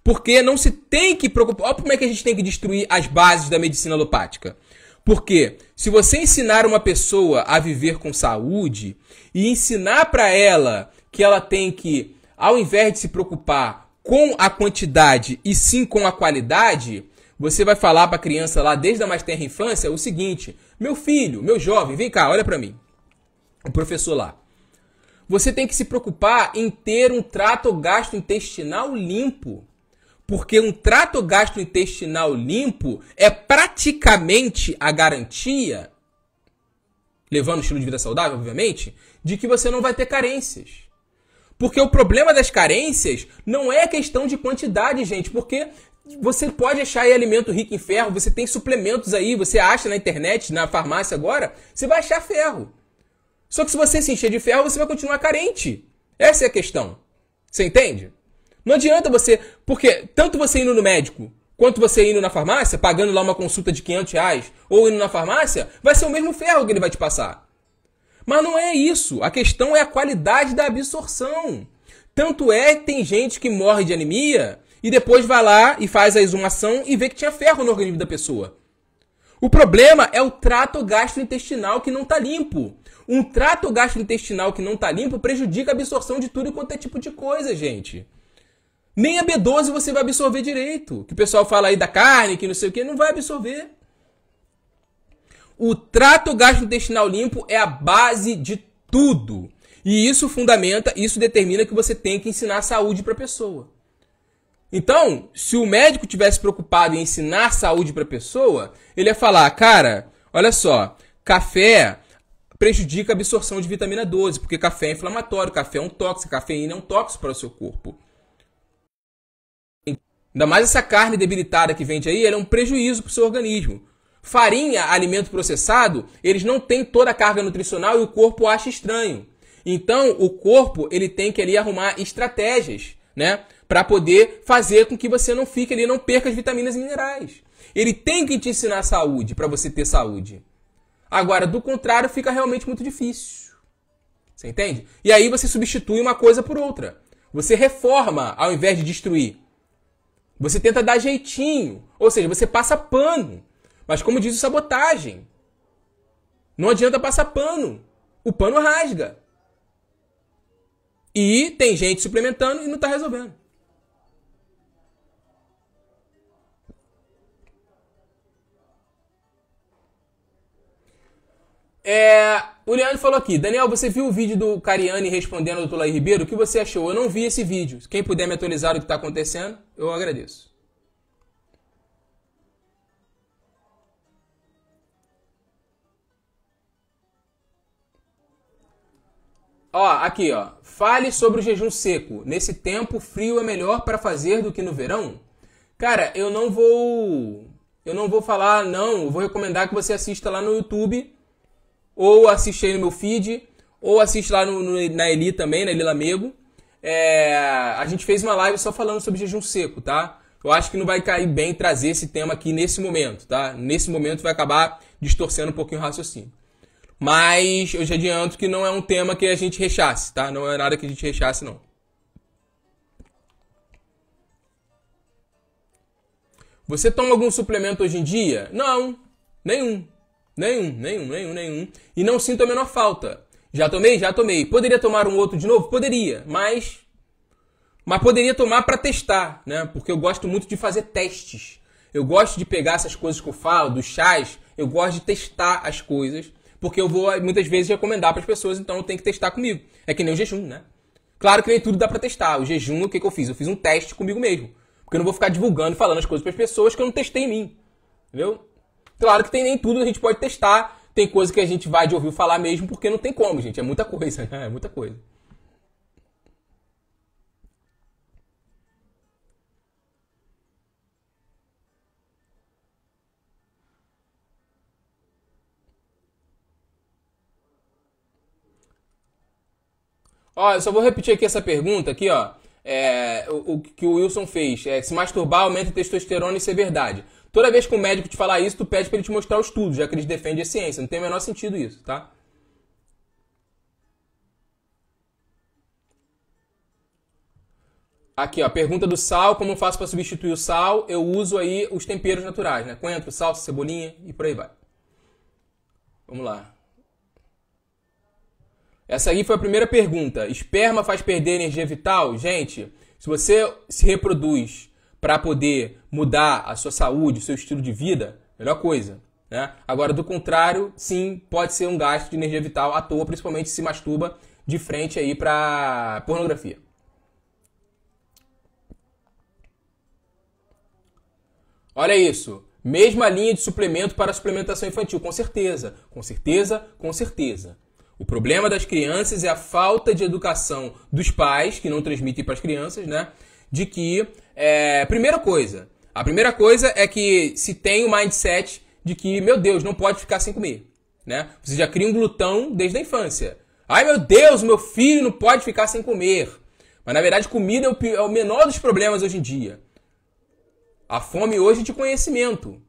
Porque não se tem que preocupar. Olha como é que a gente tem que destruir as bases da medicina alopática. Porque se você ensinar uma pessoa a viver com saúde e ensinar para ela que ela tem que, ao invés de se preocupar com a quantidade e sim com a qualidade, você vai falar para a criança lá desde a mais tenra infância o seguinte: meu filho, meu jovem, vem cá, olha para mim. O professor lá. Você tem que se preocupar em ter um trato gastrointestinal limpo. Porque um trato gastrointestinal limpo é praticamente a garantia, levando o estilo de vida saudável, obviamente, de que você não vai ter carências. Porque o problema das carências não é questão de quantidade, gente, porque você pode achar aí alimento rico em ferro, você tem suplementos aí, você acha na internet, na farmácia agora, você vai achar ferro. Só que se você se encher de ferro, você vai continuar carente. Essa é a questão. Você entende? Não adianta você, porque tanto você indo no médico, quanto você indo na farmácia, pagando lá uma consulta de 500 reais, ou indo na farmácia, vai ser o mesmo ferro que ele vai te passar. Mas não é isso. A questão é a qualidade da absorção. Tanto é que tem gente que morre de anemia e depois vai lá e faz a exumação e vê que tinha ferro no organismo da pessoa. O problema é o trato gastrointestinal que não está limpo. Um trato gastrointestinal que não está limpo prejudica a absorção de tudo quanto é tipo de coisa, gente. Nem a B12 você vai absorver direito. Que o pessoal fala aí da carne, que não sei o que, não vai absorver. O trato gastrointestinal limpo é a base de tudo. E isso fundamenta, isso determina que você tem que ensinar saúde para a pessoa. Então, se o médico tivesse preocupado em ensinar saúde para a pessoa, ele ia falar: "Cara, olha só, café prejudica a absorção de vitamina 12, porque café é inflamatório, café é um tóxico, cafeína é um tóxico para o seu corpo. Ainda mais essa carne debilitada que vende aí, ela é um prejuízo para o seu organismo. Farinha, alimento processado, eles não têm toda a carga nutricional e o corpo acha estranho. Então, o corpo ele tem que ali arrumar estratégias, né, para poder fazer com que você não fique ali, não perca as vitaminas e minerais. Ele tem que te ensinar saúde para você ter saúde. Agora, do contrário, fica realmente muito difícil. Você entende? E aí você substitui uma coisa por outra. Você reforma ao invés de destruir. Você tenta dar jeitinho, ou seja, você passa pano. Mas como diz o sabotagem, não adianta passar pano. O pano rasga. E tem gente suplementando e não está resolvendo. É, o Leandro falou aqui, Daniel, você viu o vídeo do Cariani respondendo ao Tulaí Ribeiro? O que você achou? Eu não vi esse vídeo. Quem puder me atualizar o que está acontecendo, eu agradeço. Ó, aqui, ó. Fale sobre o jejum seco. Nesse tempo frio é melhor para fazer do que no verão? Cara, eu não vou eu não vou falar não, eu vou recomendar que você assista lá no YouTube ou assiste aí no meu feed, ou assiste lá no, no, na Eli também, na Eli Lamego. É, a gente fez uma live só falando sobre jejum seco, tá? Eu acho que não vai cair bem trazer esse tema aqui nesse momento, tá? Nesse momento vai acabar distorcendo um pouquinho o raciocínio. Mas eu já adianto que não é um tema que a gente rechace, tá? Não é nada que a gente rechace, não. Você toma algum suplemento hoje em dia? Não, nenhum. Nenhum, nenhum, nenhum, nenhum. E não sinto a menor falta. Já tomei? Já tomei. Poderia tomar um outro de novo? Poderia, mas. Mas poderia tomar para testar, né? Porque eu gosto muito de fazer testes. Eu gosto de pegar essas coisas que eu falo, dos chás, eu gosto de testar as coisas, porque eu vou muitas vezes recomendar para as pessoas, então eu tenho que testar comigo. É que nem o jejum, né? Claro que nem tudo dá para testar. O jejum, o que, que eu fiz? Eu fiz um teste comigo mesmo. Porque eu não vou ficar divulgando, falando as coisas para as pessoas que eu não testei em mim. Entendeu? Claro que tem nem tudo, a gente pode testar. Tem coisa que a gente vai de ouvir falar mesmo, porque não tem como, gente. É muita coisa, né? É muita coisa. Ó, eu só vou repetir aqui essa pergunta aqui, ó é, o, o, que o Wilson fez, é, se masturbar aumenta a testosterona, isso é verdade. Toda vez que o um médico te falar isso, tu pede para ele te mostrar o estudo, já que ele defende a ciência. Não tem o menor sentido isso, tá? Aqui, ó, pergunta do sal, como eu faço para substituir o sal? Eu uso aí os temperos naturais, né? Coentro, salsa, cebolinha e por aí vai. Vamos lá. Essa aí foi a primeira pergunta. Esperma faz perder energia vital? Gente, se você se reproduz para poder mudar a sua saúde, o seu estilo de vida, melhor coisa. Né? Agora, do contrário, sim, pode ser um gasto de energia vital à toa, principalmente se masturba de frente aí para pornografia. Olha isso. Mesma linha de suplemento para suplementação infantil, com certeza, com certeza, com certeza. O problema das crianças é a falta de educação dos pais, que não transmitem para as crianças, né? De que, é, primeira coisa, a primeira coisa é que se tem o mindset de que, meu Deus, não pode ficar sem comer, né? Você já cria um glutão desde a infância. Ai, meu Deus, meu filho não pode ficar sem comer. Mas, na verdade, comida é o, é o menor dos problemas hoje em dia. A fome hoje é de conhecimento.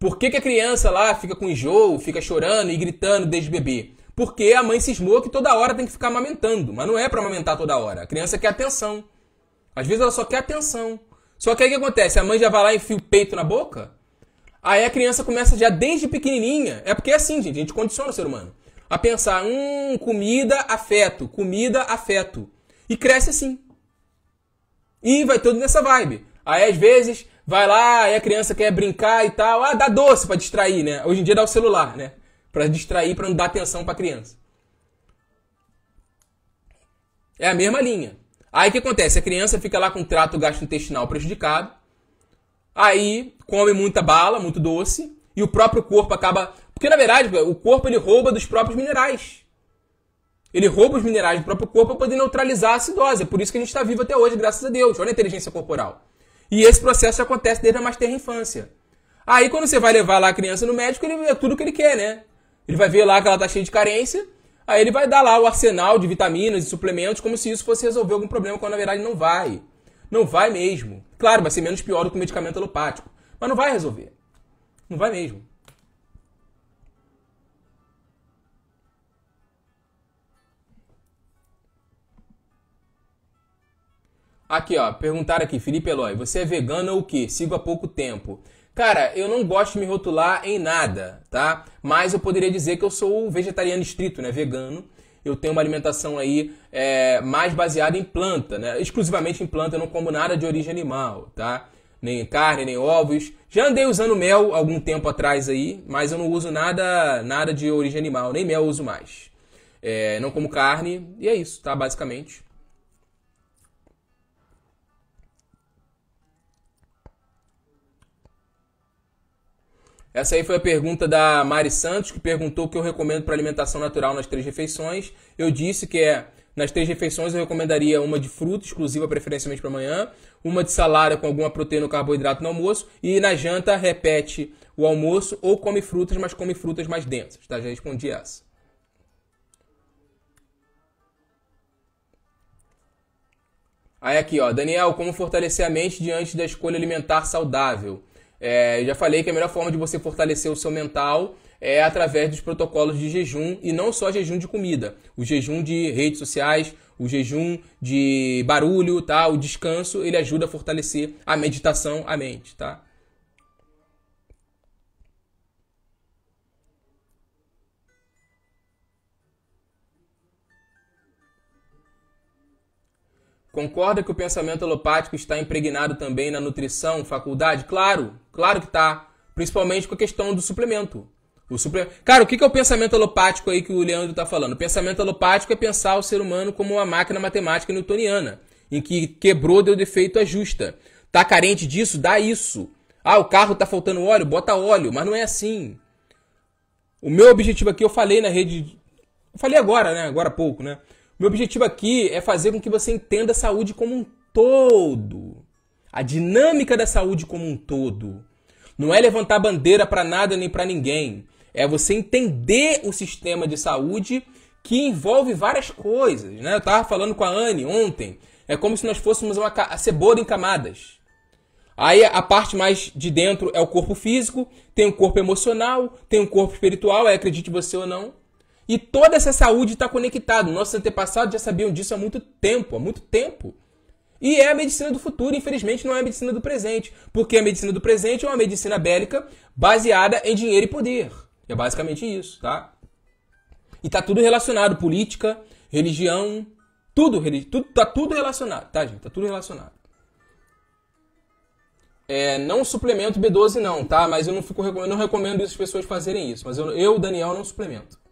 Por que, que a criança lá fica com enjoo, fica chorando e gritando desde bebê? Porque a mãe cismou que toda hora tem que ficar amamentando. Mas não é para amamentar toda hora. A criança quer atenção. Às vezes ela só quer atenção. Só que aí o que acontece? A mãe já vai lá e enfia o peito na boca. Aí a criança começa já desde pequenininha. É porque é assim, gente. A gente condiciona o ser humano a pensar: hum, comida, afeto, comida, afeto. E cresce assim. E vai todo nessa vibe. Aí às vezes vai lá, aí a criança quer brincar e tal. Ah, dá doce para distrair, né? Hoje em dia dá o celular, né? para distrair, para não dar atenção para a criança. É a mesma linha. Aí o que acontece? A criança fica lá com o trato gastrointestinal prejudicado, aí come muita bala, muito doce, e o próprio corpo acaba. Porque na verdade, o corpo ele rouba dos próprios minerais. Ele rouba os minerais do próprio corpo para poder neutralizar a acidose. É por isso que a gente está vivo até hoje, graças a Deus. Olha a inteligência corporal. E esse processo acontece desde a mais terra infância. Aí quando você vai levar lá a criança no médico, ele é tudo que ele quer, né? Ele vai ver lá que ela está cheia de carência, aí ele vai dar lá o arsenal de vitaminas e suplementos como se isso fosse resolver algum problema, quando na verdade não vai. Não vai mesmo. Claro, vai ser menos pior do que o medicamento alopático, mas não vai resolver. Não vai mesmo. Aqui, ó, perguntaram aqui, Felipe Eloy, você é vegano ou o quê? Sigo há pouco tempo. Cara, eu não gosto de me rotular em nada, tá? Mas eu poderia dizer que eu sou vegetariano estrito, né? Vegano. Eu tenho uma alimentação aí é, mais baseada em planta, né? Exclusivamente em planta, eu não como nada de origem animal, tá? Nem carne, nem ovos. Já andei usando mel algum tempo atrás aí, mas eu não uso nada, nada de origem animal, nem mel eu uso mais. É, não como carne, e é isso, tá? Basicamente. Essa aí foi a pergunta da Mari Santos, que perguntou o que eu recomendo para alimentação natural nas três refeições. Eu disse que é nas três refeições eu recomendaria uma de fruta exclusiva, preferencialmente para manhã, uma de salada com alguma proteína ou carboidrato no almoço e na janta repete o almoço ou come frutas, mas come frutas mais densas, tá? Já respondi essa. Aí aqui, ó, Daniel, como fortalecer a mente diante da escolha alimentar saudável? É, já falei que a melhor forma de você fortalecer o seu mental é através dos protocolos de jejum e não só jejum de comida, o jejum de redes sociais, o jejum de barulho, tá? O descanso, ele ajuda a fortalecer a meditação, a mente, tá? Concorda que o pensamento alopático está impregnado também na nutrição, faculdade? Claro, claro que está. Principalmente com a questão do suplemento. O suple... Cara, o que é o pensamento alopático aí que o Leandro está falando? O pensamento alopático é pensar o ser humano como uma máquina matemática newtoniana, em que quebrou, deu defeito, ajusta. Tá carente disso? Dá isso. Ah, o carro tá faltando óleo? Bota óleo. Mas não é assim. O meu objetivo aqui, eu falei na rede. Eu falei agora, né? Agora há pouco, né? Meu objetivo aqui é fazer com que você entenda a saúde como um todo, a dinâmica da saúde como um todo. Não é levantar bandeira para nada nem para ninguém. É você entender o sistema de saúde que envolve várias coisas. Né? Eu estava falando com a Anne ontem. É como se nós fôssemos uma a cebola em camadas. Aí a parte mais de dentro é o corpo físico, tem o corpo emocional, tem o corpo espiritual, é, acredite você ou não. E toda essa saúde está conectada. Nossos antepassados já sabiam disso há muito tempo, há muito tempo. E é a medicina do futuro, infelizmente, não é a medicina do presente. Porque a medicina do presente é uma medicina bélica baseada em dinheiro e poder. É basicamente isso, tá? E tá tudo relacionado, política, religião, tudo, tudo tá tudo relacionado, tá, gente? Tá tudo relacionado. É, não suplemento B12 não, tá? Mas eu não, fico, eu não recomendo as pessoas fazerem isso. Mas eu, eu Daniel, não suplemento.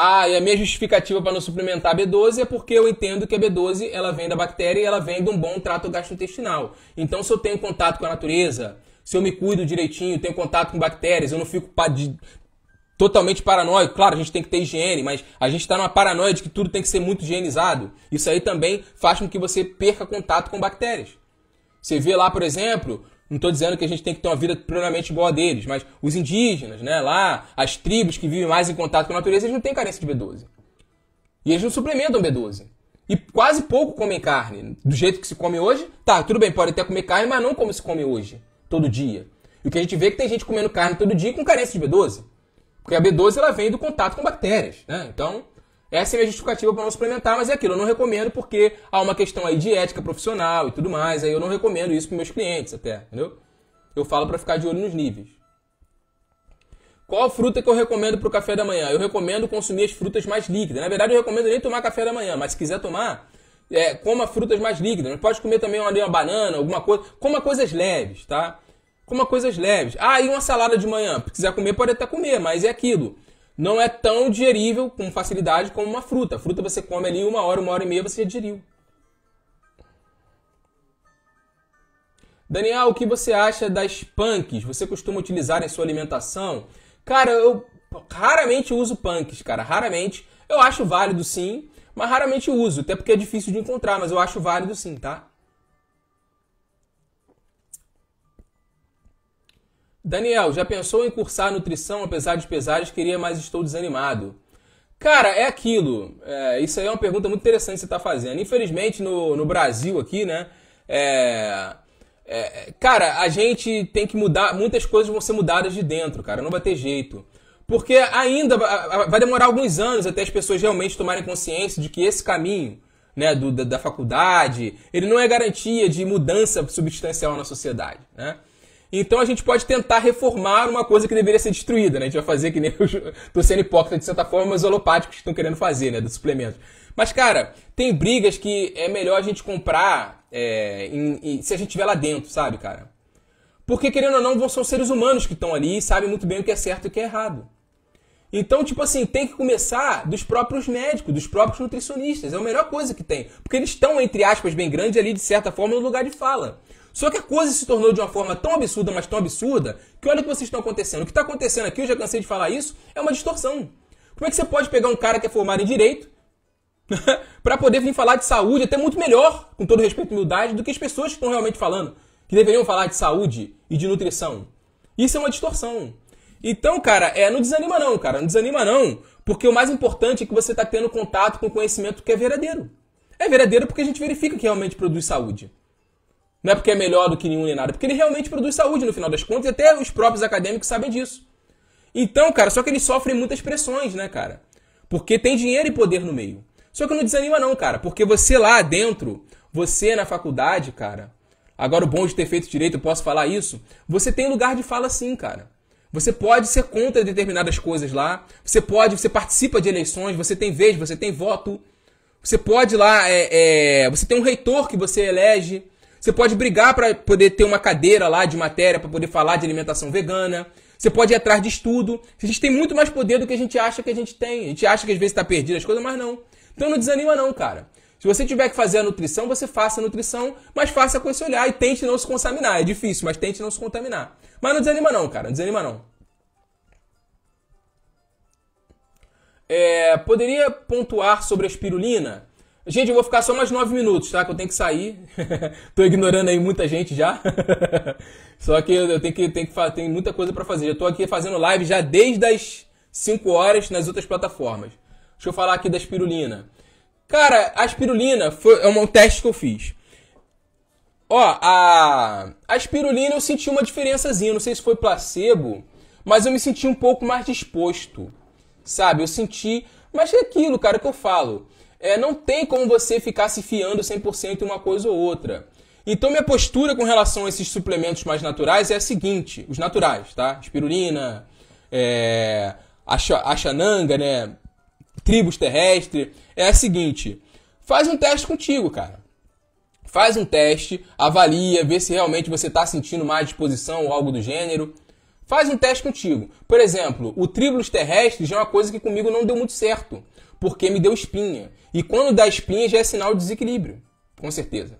Ah, e a minha justificativa para não suplementar B12 é porque eu entendo que a B12 ela vem da bactéria e ela vem de um bom trato gastrointestinal. Então, se eu tenho contato com a natureza, se eu me cuido direitinho, tenho contato com bactérias, eu não fico pa de... totalmente paranoico. Claro, a gente tem que ter higiene, mas a gente está numa paranoia de que tudo tem que ser muito higienizado. Isso aí também faz com que você perca contato com bactérias. Você vê lá, por exemplo, não estou dizendo que a gente tem que ter uma vida plenamente boa deles, mas os indígenas, né, lá, as tribos que vivem mais em contato com a natureza, eles não têm carência de B12. E eles não suplementam B12. E quase pouco comem carne. Do jeito que se come hoje, tá, tudo bem, pode até comer carne, mas não como se come hoje, todo dia. E o que a gente vê é que tem gente comendo carne todo dia com carência de B12. Porque a B12 ela vem do contato com bactérias, né? Então, essa é a justificativa para não suplementar, mas é aquilo, eu não recomendo porque há uma questão aí de ética profissional e tudo mais, aí eu não recomendo isso para meus clientes até, entendeu? Eu falo para ficar de olho nos níveis. Qual fruta que eu recomendo para o café da manhã? Eu recomendo consumir as frutas mais líquidas. Na verdade, eu recomendo nem tomar café da manhã, mas se quiser tomar, é, coma frutas mais líquidas. Mas pode comer também uma, uma banana, alguma coisa. Coma coisas leves, tá? Coma coisas leves. Ah, e uma salada de manhã? Se quiser comer, pode até comer, mas é aquilo não é tão digerível com facilidade como uma fruta. A fruta você come ali uma hora, uma hora e meia, você já digeriu. Daniel, o que você acha das punks? Você costuma utilizar em sua alimentação? Cara, eu raramente uso punks, cara. Raramente. Eu acho válido sim, mas raramente uso. Até porque é difícil de encontrar, mas eu acho válido sim, tá? Daniel, já pensou em cursar nutrição apesar dos pesares? Queria, mas estou desanimado. Cara, é aquilo. É, isso aí é uma pergunta muito interessante que você está fazendo. Infelizmente, no, no Brasil aqui, né? É, é, cara, a gente tem que mudar. Muitas coisas vão ser mudadas de dentro, cara. Não vai ter jeito. Porque ainda vai demorar alguns anos até as pessoas realmente tomarem consciência de que esse caminho né, do, da, da faculdade, ele não é garantia de mudança substancial na sociedade, né? Então a gente pode tentar reformar uma coisa que deveria ser destruída, né? A gente vai fazer que nem eu tô sendo hipócrita de certa forma, mas holopáticos estão querendo fazer, né? Dos suplementos. Mas, cara, tem brigas que é melhor a gente comprar é, em, em, se a gente tiver lá dentro, sabe, cara? Porque, querendo ou não, são seres humanos que estão ali e sabem muito bem o que é certo e o que é errado. Então, tipo assim, tem que começar dos próprios médicos, dos próprios nutricionistas. É a melhor coisa que tem. Porque eles estão, entre aspas, bem grandes ali, de certa forma, no lugar de fala. Só que a coisa se tornou de uma forma tão absurda, mas tão absurda, que olha o que vocês estão acontecendo. O que está acontecendo aqui, eu já cansei de falar isso, é uma distorção. Como é que você pode pegar um cara que é formado em direito para poder vir falar de saúde, até muito melhor, com todo respeito e humildade, do que as pessoas que estão realmente falando, que deveriam falar de saúde e de nutrição? Isso é uma distorção. Então, cara, é, não desanima não, cara, não desanima não, porque o mais importante é que você está tendo contato com conhecimento que é verdadeiro. É verdadeiro porque a gente verifica que realmente produz saúde. Não é porque é melhor do que nenhum nem nada, porque ele realmente produz saúde no final das contas, e até os próprios acadêmicos sabem disso. Então, cara, só que eles sofrem muitas pressões, né, cara? Porque tem dinheiro e poder no meio. Só que não desanima não, cara, porque você lá dentro, você na faculdade, cara, agora o bom de ter feito direito, eu posso falar isso, você tem lugar de fala sim, cara. Você pode ser contra determinadas coisas lá, você pode, você participa de eleições, você tem vez, você tem voto, você pode lá, é, é, você tem um reitor que você elege, você pode brigar para poder ter uma cadeira lá de matéria para poder falar de alimentação vegana. Você pode ir atrás de estudo. A gente tem muito mais poder do que a gente acha que a gente tem. A gente acha que às vezes está perdido as coisas, mas não. Então não desanima não, cara. Se você tiver que fazer a nutrição, você faça a nutrição, mas faça com esse olhar e tente não se contaminar. É difícil, mas tente não se contaminar. Mas não desanima não, cara. Não desanima não. É, poderia pontuar sobre a espirulina? Gente, eu vou ficar só mais nove minutos, tá? Que eu tenho que sair. Tô ignorando aí muita gente já. só que eu tenho que, tenho que tenho muita coisa para fazer. Eu tô aqui fazendo live já desde as 5 horas nas outras plataformas. Deixa eu falar aqui da espirulina. Cara, a espirulina foi, é um teste que eu fiz. Ó, a, a espirulina eu senti uma diferençazinha. Não sei se foi placebo, mas eu me senti um pouco mais disposto. Sabe? Eu senti. Mas é aquilo, cara, é que eu falo é, não tem como você ficar se fiando 100% em uma coisa ou outra. Então minha postura com relação a esses suplementos mais naturais é a seguinte, os naturais, tá? Espirulina, é, axananga, né? Tribos terrestre, é a seguinte, faz um teste contigo, cara. Faz um teste, avalia, vê se realmente você está sentindo mais disposição ou algo do gênero. Faz um teste contigo. Por exemplo, o tribulus terrestre já é uma coisa que comigo não deu muito certo, porque me deu espinha. E quando dá espinha já é sinal de desequilíbrio, com certeza.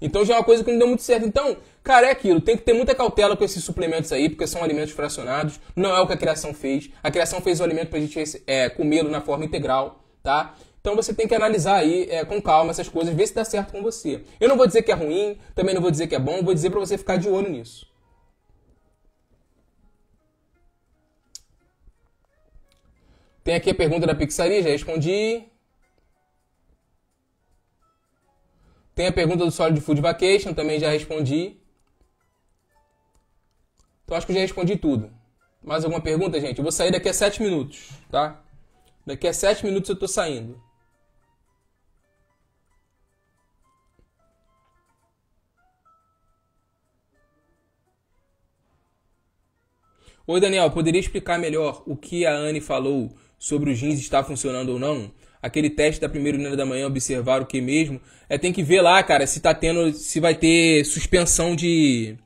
Então já é uma coisa que não deu muito certo. Então, cara, é aquilo. Tem que ter muita cautela com esses suplementos aí, porque são alimentos fracionados. Não é o que a criação fez. A criação fez o alimento pra gente é, comê-lo na forma integral, tá? Então você tem que analisar aí é, com calma essas coisas, ver se dá certo com você. Eu não vou dizer que é ruim, também não vou dizer que é bom, vou dizer para você ficar de olho nisso. Tem aqui a pergunta da pizzaria, já respondi. Tem a pergunta do Solid Food Vacation, também já respondi. Então acho que já respondi tudo. Mais alguma pergunta, gente? Eu vou sair daqui a 7 minutos, tá? Daqui a 7 minutos eu tô saindo. Oi, Daniel, poderia explicar melhor o que a Anne falou sobre os jeans estar funcionando ou não? aquele teste da primeira urina da manhã, observar o que mesmo. É, tem que ver lá, cara, se tá tendo, se vai ter suspensão de,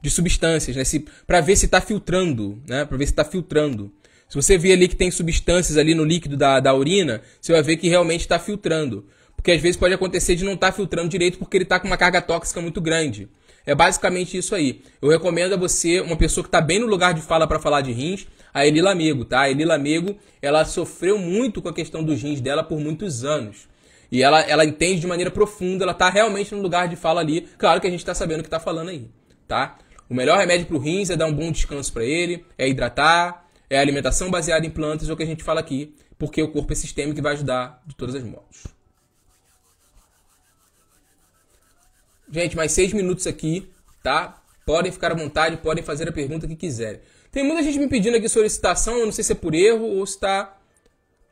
de substâncias, né? Se, pra ver se tá filtrando, né? Pra ver se tá filtrando. Se você vê ali que tem substâncias ali no líquido da, da urina, você vai ver que realmente está filtrando. Porque às vezes pode acontecer de não estar tá filtrando direito porque ele está com uma carga tóxica muito grande. É basicamente isso aí. Eu recomendo a você, uma pessoa que está bem no lugar de fala para falar de rins, a Elila Amigo, tá? A Elila Amigo, ela sofreu muito com a questão dos rins dela por muitos anos. E ela, ela entende de maneira profunda, ela tá realmente no lugar de fala ali. Claro que a gente tá sabendo o que tá falando aí, tá? O melhor remédio pro rins é dar um bom descanso para ele, é hidratar, é alimentação baseada em plantas, é o que a gente fala aqui, porque o corpo é sistêmico e vai ajudar de todas as modos. Gente, mais seis minutos aqui, tá? Podem ficar à vontade, podem fazer a pergunta que quiserem. Tem muita gente me pedindo aqui solicitação, não sei se é por erro ou se está.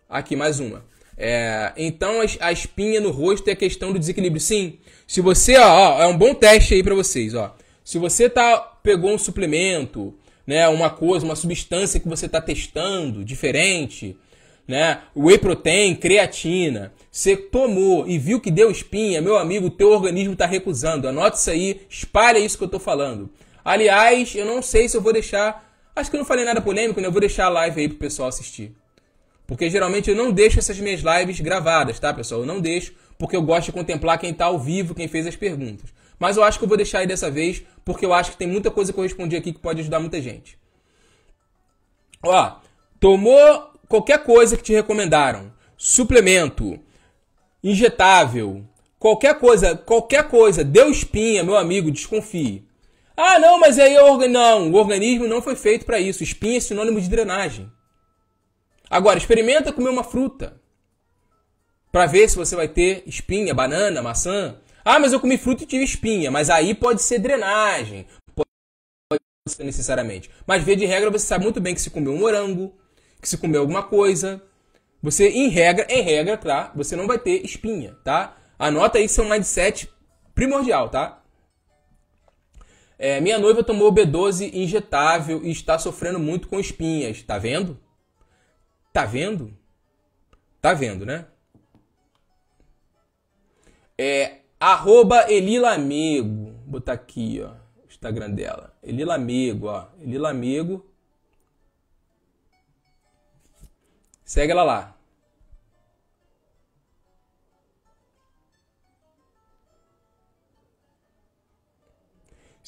Aqui, mais uma. É, então a espinha no rosto é a questão do desequilíbrio. Sim, se você, ó, ó é um bom teste aí para vocês, ó. Se você tá pegou um suplemento, né, uma coisa, uma substância que você tá testando, diferente, né, whey protein, creatina, você tomou e viu que deu espinha, meu amigo, teu organismo está recusando. Anota isso aí, espalha isso que eu tô falando. Aliás, eu não sei se eu vou deixar Acho que eu não falei nada polêmico, né? Eu vou deixar a live aí pro pessoal assistir. Porque geralmente eu não deixo essas minhas lives gravadas, tá, pessoal? Eu não deixo, porque eu gosto de contemplar quem tá ao vivo, quem fez as perguntas. Mas eu acho que eu vou deixar aí dessa vez, porque eu acho que tem muita coisa que eu respondi aqui que pode ajudar muita gente. Ó, tomou qualquer coisa que te recomendaram. Suplemento, injetável, qualquer coisa, qualquer coisa, deu espinha, meu amigo, desconfie. Ah, não, mas aí é o não, o organismo não foi feito para isso. Espinha é sinônimo de drenagem. Agora, experimenta comer uma fruta para ver se você vai ter espinha, banana, maçã. Ah, mas eu comi fruta e tive espinha. Mas aí pode ser drenagem. Pode ser necessariamente. Mas, via de regra, você sabe muito bem que se comeu um morango, que se comeu alguma coisa. Você, em regra, em regra, tá? Você não vai ter espinha, tá? Anota aí seu é mindset primordial, tá? É, minha noiva tomou B12 injetável e está sofrendo muito com espinhas. Tá vendo? Tá vendo? Tá vendo, né? É, arroba Elilamego. Vou botar aqui, ó. O Instagram dela. Elilamego, ó. Elilamego. Segue ela lá.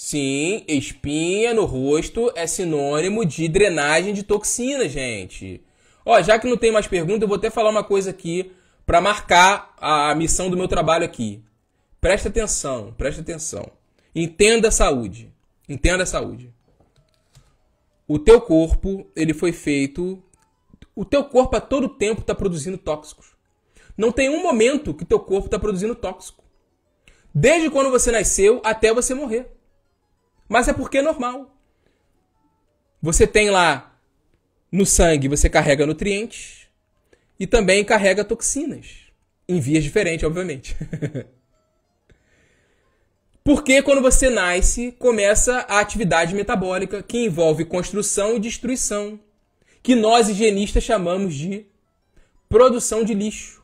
Sim, espinha no rosto é sinônimo de drenagem de toxina, gente. Ó, já que não tem mais pergunta, eu vou até falar uma coisa aqui para marcar a missão do meu trabalho aqui. Presta atenção, presta atenção. Entenda a saúde. Entenda a saúde. O teu corpo, ele foi feito. O teu corpo a todo tempo está produzindo tóxicos. Não tem um momento que teu corpo está produzindo tóxico. Desde quando você nasceu até você morrer. Mas é porque é normal. Você tem lá no sangue, você carrega nutrientes e também carrega toxinas. Em vias diferentes, obviamente. porque quando você nasce, começa a atividade metabólica que envolve construção e destruição, que nós higienistas chamamos de produção de lixo.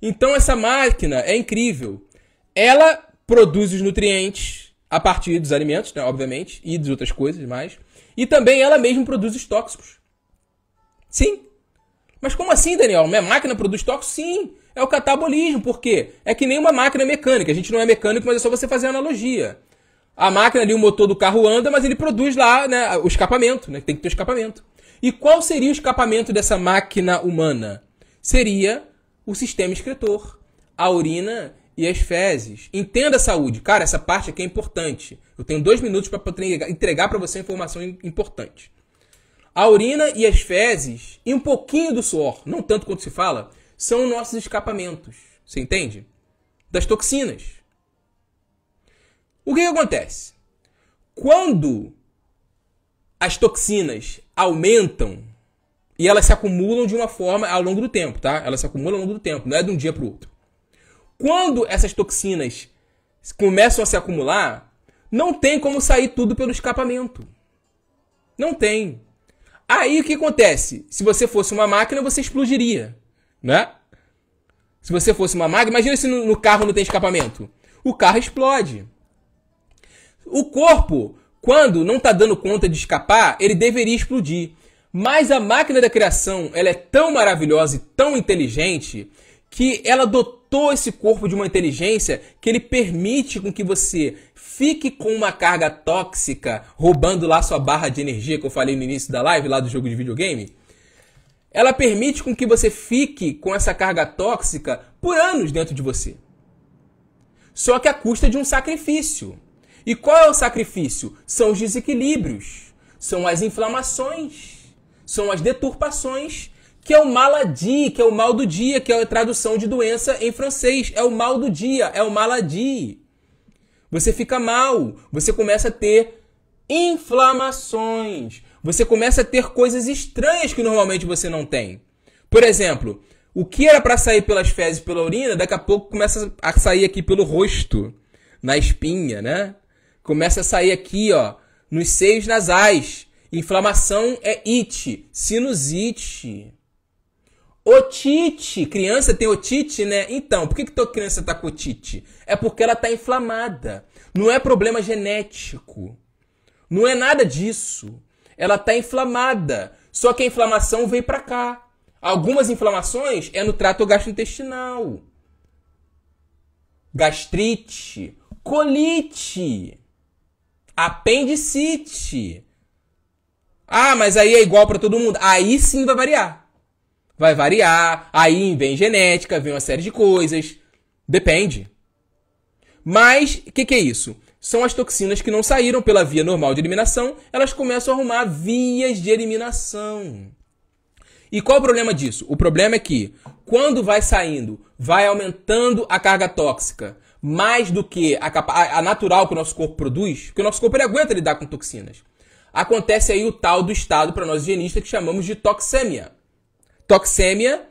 Então essa máquina é incrível. Ela produz os nutrientes, a partir dos alimentos, né, obviamente, e de outras coisas mais. E também ela mesma produz os tóxicos. Sim. Mas como assim, Daniel? Minha máquina produz tóxicos? Sim. É o catabolismo, porque é que nem uma máquina mecânica. A gente não é mecânico, mas é só você fazer a analogia. A máquina ali, o motor do carro anda, mas ele produz lá né, o escapamento, né? Tem que ter escapamento. E qual seria o escapamento dessa máquina humana? Seria o sistema excretor. A urina e as fezes. Entenda a saúde. Cara, essa parte aqui é importante. Eu tenho dois minutos para entregar para você informação importante. A urina e as fezes, e um pouquinho do suor, não tanto quanto se fala, são nossos escapamentos. Você entende? Das toxinas. O que, que acontece? Quando as toxinas aumentam e elas se acumulam de uma forma ao longo do tempo, tá? Elas se acumulam ao longo do tempo, não é de um dia para o outro. Quando essas toxinas começam a se acumular, não tem como sair tudo pelo escapamento. Não tem. Aí o que acontece? Se você fosse uma máquina, você explodiria, né? Se você fosse uma máquina, imagina se no, carro não tem escapamento. O carro explode. O corpo, quando não está dando conta de escapar, ele deveria explodir. Mas a máquina da criação, ela é tão maravilhosa e tão inteligente que ela dotou dotou esse corpo de uma inteligência que ele permite com que você fique com uma carga tóxica, roubando lá sua barra de energia que eu falei no início da live, lá do jogo de videogame. Ela permite com que você fique com essa carga tóxica por anos dentro de você. Só que a custa de um sacrifício. E qual é o sacrifício? São os desequilíbrios, são as inflamações, são as deturpações que é o maladie, que é o mal do dia, que é a tradução de doença em francês. É o mal do dia, é o maladie. Você fica mal, você começa a ter inflamações, você começa a ter coisas estranhas que normalmente você não tem. Por exemplo, o que era para sair pelas fezes e pela urina, daqui a pouco começa a sair aqui pelo rosto, na espinha, né? Começa a sair aqui, ó, nos seios nasais. Inflamação é it, sinusite. Otite. Criança tem otite, né? Então, por que, que tua criança tá com otite? É porque ela tá inflamada. Não é problema genético. Não é nada disso. Ela tá inflamada. Só que a inflamação veio para cá. Algumas inflamações é no trato gastrointestinal. Gastrite, colite, apendicite. Ah, mas aí é igual para todo mundo. Aí sim vai variar vai variar, aí vem genética, vem uma série de coisas. Depende. Mas o que, que é isso? São as toxinas que não saíram pela via normal de eliminação, elas começam a arrumar vias de eliminação. E qual o problema disso? O problema é que quando vai saindo, vai aumentando a carga tóxica, mais do que a, a natural que o nosso corpo produz, porque o nosso corpo ele aguenta lidar com toxinas. Acontece aí o tal do estado para nós higienistas que chamamos de toxemia. Toxêmia,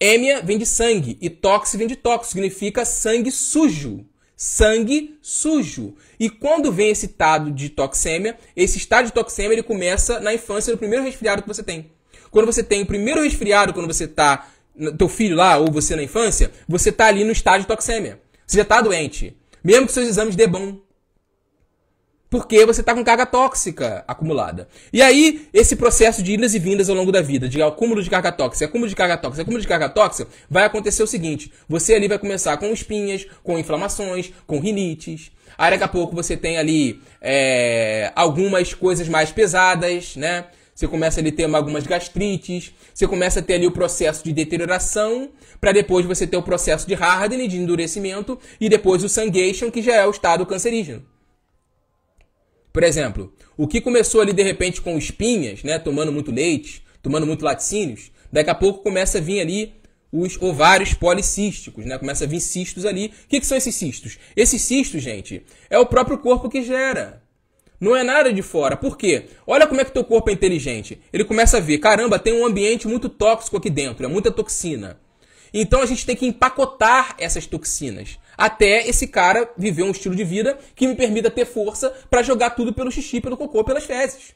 hêmia vem de sangue e tox vem de tox, significa sangue sujo. Sangue sujo. E quando vem esse estado de toxêmia, esse estado de toxêmia ele começa na infância, no primeiro resfriado que você tem. Quando você tem o primeiro resfriado, quando você está teu filho lá ou você na infância, você está ali no estágio de toxêmia. Você já está doente. Mesmo que seus exames dê bom, porque você está com carga tóxica acumulada. E aí, esse processo de idas e vindas ao longo da vida, de acúmulo de carga tóxica, acúmulo de carga tóxica, acúmulo de carga tóxica, vai acontecer o seguinte: você ali vai começar com espinhas, com inflamações, com rinites. Aí daqui a pouco você tem ali é, algumas coisas mais pesadas, né? Você começa a ter algumas gastrites, você começa a ter ali o processo de deterioração, para depois você ter o processo de hardening, de endurecimento, e depois o sangation, que já é o estado cancerígeno. Por exemplo, o que começou ali de repente com espinhas, né, tomando muito leite, tomando muito laticínios, daqui a pouco começa a vir ali os ovários policísticos, né? Começa a vir cistos ali. O que, que são esses cistos? Esses cistos, gente, é o próprio corpo que gera. Não é nada de fora. Por quê? Olha como é que teu corpo é inteligente. Ele começa a ver, caramba, tem um ambiente muito tóxico aqui dentro, é muita toxina. Então a gente tem que empacotar essas toxinas até esse cara viver um estilo de vida que me permita ter força para jogar tudo pelo xixi, pelo cocô, pelas fezes.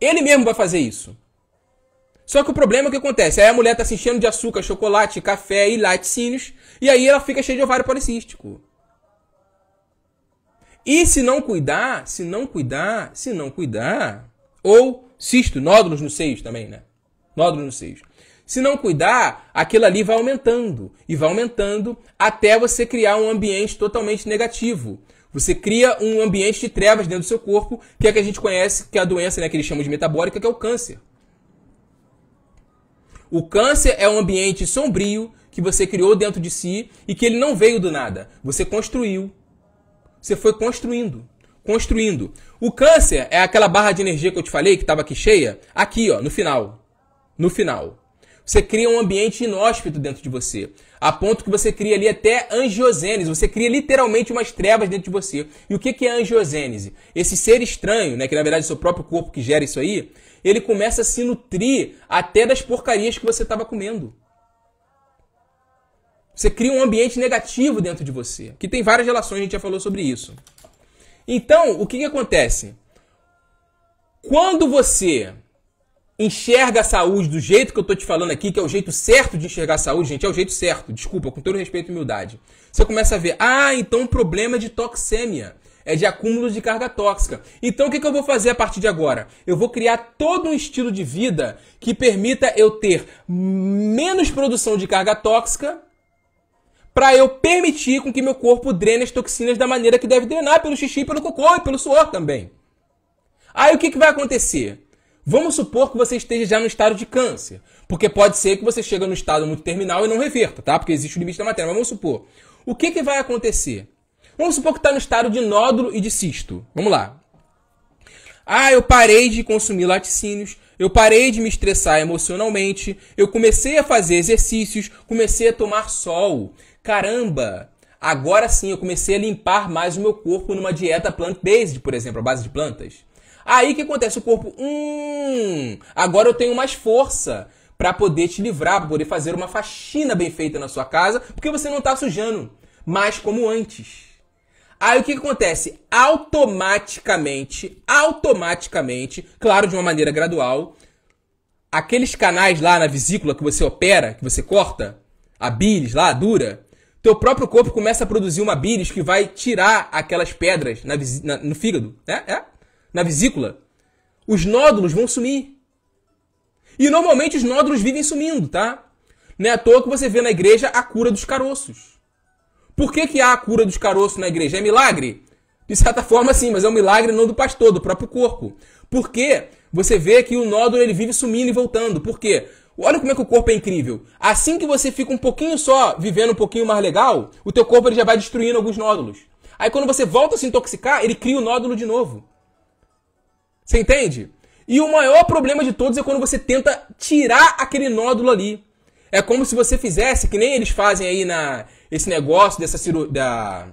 Ele mesmo vai fazer isso. Só que o problema é o que acontece? Aí a mulher tá se enchendo de açúcar, chocolate, café e laticínios, e aí ela fica cheia de ovário policístico. E se não cuidar, se não cuidar, se não cuidar, ou cisto, nódulos no seio também, né? Nódulos no seio. Se não cuidar, aquilo ali vai aumentando e vai aumentando até você criar um ambiente totalmente negativo. Você cria um ambiente de trevas dentro do seu corpo, que é que a gente conhece, que é a doença né, que eles chamam de metabólica, que é o câncer. O câncer é um ambiente sombrio que você criou dentro de si e que ele não veio do nada. Você construiu. Você foi construindo. Construindo. O câncer é aquela barra de energia que eu te falei, que estava aqui cheia, aqui ó, no final. No final. Você cria um ambiente inóspito dentro de você. A ponto que você cria ali até angiogênese. Você cria literalmente umas trevas dentro de você. E o que é angiogênese? Esse ser estranho, né, que na verdade é o seu próprio corpo que gera isso aí, ele começa a se nutrir até das porcarias que você estava comendo. Você cria um ambiente negativo dentro de você. Que tem várias relações, a gente já falou sobre isso. Então, o que, que acontece? Quando você enxerga a saúde do jeito que eu estou te falando aqui, que é o jeito certo de enxergar a saúde, gente, é o jeito certo, desculpa, com todo respeito e humildade. Você começa a ver, ah, então o problema é de toxemia, é de acúmulo de carga tóxica. Então o que, que eu vou fazer a partir de agora? Eu vou criar todo um estilo de vida que permita eu ter menos produção de carga tóxica para eu permitir com que meu corpo drene as toxinas da maneira que deve drenar, pelo xixi, pelo cocô e pelo suor também. Aí o que, que vai acontecer? Vamos supor que você esteja já no estado de câncer, porque pode ser que você chegue no estado muito terminal e não reverta, tá? Porque existe o limite da matéria. Mas vamos supor. O que, que vai acontecer? Vamos supor que está no estado de nódulo e de cisto. Vamos lá. Ah, eu parei de consumir laticínios, eu parei de me estressar emocionalmente, eu comecei a fazer exercícios, comecei a tomar sol. Caramba! Agora sim, eu comecei a limpar mais o meu corpo numa dieta plant-based, por exemplo, à base de plantas. Aí que acontece? O corpo, hum, agora eu tenho mais força para poder te livrar, para poder fazer uma faxina bem feita na sua casa, porque você não está sujando mais como antes. Aí o que, que acontece? Automaticamente, automaticamente, claro, de uma maneira gradual, aqueles canais lá na vesícula que você opera, que você corta, a bilis lá, dura, teu próprio corpo começa a produzir uma bilis que vai tirar aquelas pedras na, na, no fígado, né? É? na vesícula, os nódulos vão sumir. E normalmente os nódulos vivem sumindo, tá? Não é à toa que você vê na igreja a cura dos caroços. Por que, que há a cura dos caroços na igreja? É milagre? De certa forma, sim, mas é um milagre não do pastor, do próprio corpo. Porque você vê que o nódulo ele vive sumindo e voltando. Por quê? Olha como é que o corpo é incrível. Assim que você fica um pouquinho só vivendo um pouquinho mais legal, o teu corpo ele já vai destruindo alguns nódulos. Aí quando você volta a se intoxicar, ele cria o nódulo de novo. Você entende? E o maior problema de todos é quando você tenta tirar aquele nódulo ali. É como se você fizesse, que nem eles fazem aí na esse negócio dessa ciru, da,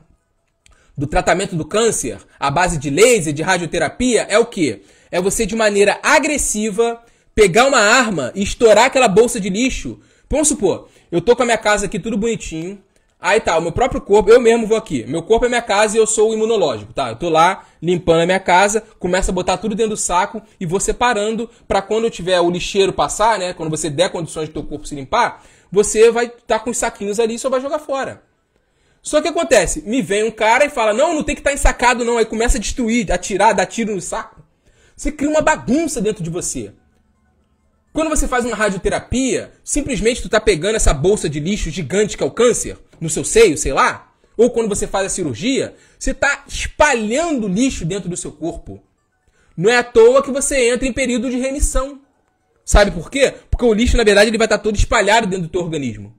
do tratamento do câncer, a base de laser, de radioterapia, é o quê? É você de maneira agressiva pegar uma arma e estourar aquela bolsa de lixo. Vamos supor, eu tô com a minha casa aqui tudo bonitinho, Aí tá, o meu próprio corpo, eu mesmo vou aqui. Meu corpo é minha casa e eu sou o imunológico, tá? Eu tô lá limpando a minha casa, começa a botar tudo dentro do saco e vou separando para quando eu tiver o lixeiro passar, né? Quando você der condições de teu corpo se limpar, você vai estar tá com os saquinhos ali e só vai jogar fora. Só que acontece, me vem um cara e fala: "Não, não tem que estar tá ensacado não". Aí começa a destruir, atirar, dar tiro no saco. Você cria uma bagunça dentro de você. Quando você faz uma radioterapia, simplesmente tu tá pegando essa bolsa de lixo gigante que é o câncer no seu seio, sei lá, ou quando você faz a cirurgia, você está espalhando lixo dentro do seu corpo. Não é à toa que você entra em período de remissão. Sabe por quê? Porque o lixo, na verdade, ele vai estar tá todo espalhado dentro do teu organismo.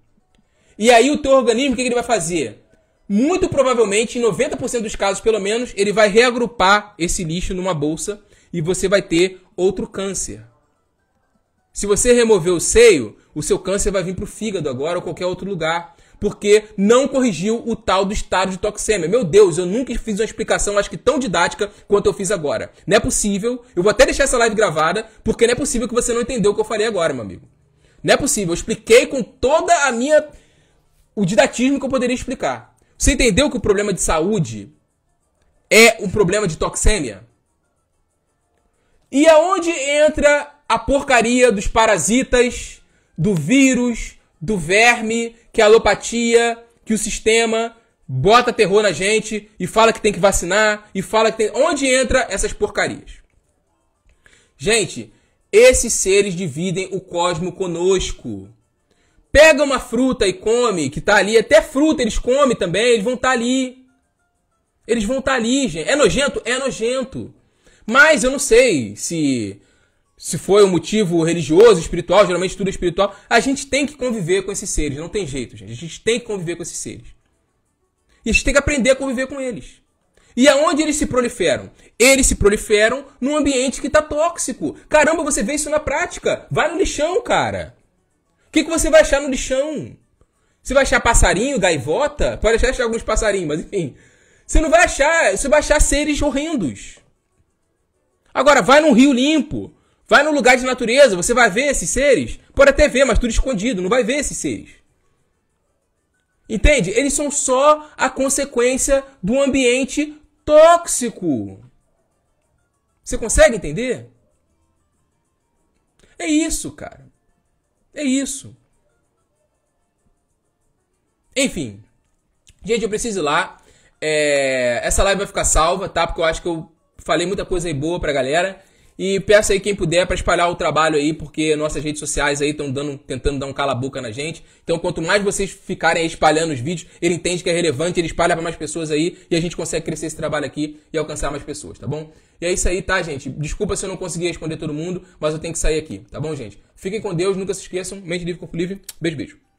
E aí o teu organismo, o que, que ele vai fazer? Muito provavelmente, em 90% dos casos, pelo menos, ele vai reagrupar esse lixo numa bolsa e você vai ter outro câncer. Se você remover o seio, o seu câncer vai vir para o fígado agora ou qualquer outro lugar porque não corrigiu o tal do estado de toxemia. Meu Deus, eu nunca fiz uma explicação, acho que tão didática quanto eu fiz agora. Não é possível, eu vou até deixar essa live gravada, porque não é possível que você não entendeu o que eu falei agora, meu amigo. Não é possível, eu expliquei com toda a minha. o didatismo que eu poderia explicar. Você entendeu que o problema de saúde é um problema de toxemia? E aonde entra a porcaria dos parasitas, do vírus, do verme, que é a alopatia, que o sistema bota terror na gente e fala que tem que vacinar e fala que tem. Onde entra essas porcarias? Gente, esses seres dividem o cosmo conosco. Pega uma fruta e come, que tá ali, até fruta eles comem também, eles vão estar tá ali. Eles vão estar tá ali, gente. É nojento? É nojento. Mas eu não sei se se foi um motivo religioso, espiritual, geralmente tudo é espiritual, a gente tem que conviver com esses seres, não tem jeito, gente. A gente tem que conviver com esses seres. E a gente tem que aprender a conviver com eles. E aonde eles se proliferam? Eles se proliferam num ambiente que está tóxico. Caramba, você vê isso na prática. Vai no lixão, cara. O que, que você vai achar no lixão? Você vai achar passarinho, gaivota? Pode achar, achar alguns passarinhos, mas enfim. Você não vai achar, você vai achar seres horrendos. Agora, vai num rio limpo. Vai no lugar de natureza, você vai ver esses seres. Pode até ver, mas tudo escondido, não vai ver esses seres. Entende? Eles são só a consequência do ambiente tóxico. Você consegue entender? É isso, cara. É isso. Enfim. Gente, eu preciso ir lá. É... Essa live vai ficar salva, tá? Porque eu acho que eu falei muita coisa aí boa pra galera. E peça aí quem puder para espalhar o trabalho aí, porque nossas redes sociais aí estão dando, tentando dar um calabuca na gente. Então, quanto mais vocês ficarem aí espalhando os vídeos, ele entende que é relevante, ele espalha para mais pessoas aí e a gente consegue crescer esse trabalho aqui e alcançar mais pessoas, tá bom? E é isso aí, tá, gente? Desculpa se eu não consegui responder todo mundo, mas eu tenho que sair aqui, tá bom, gente? Fiquem com Deus, nunca se esqueçam. Mente livre, corpo livre. Beijo, beijo.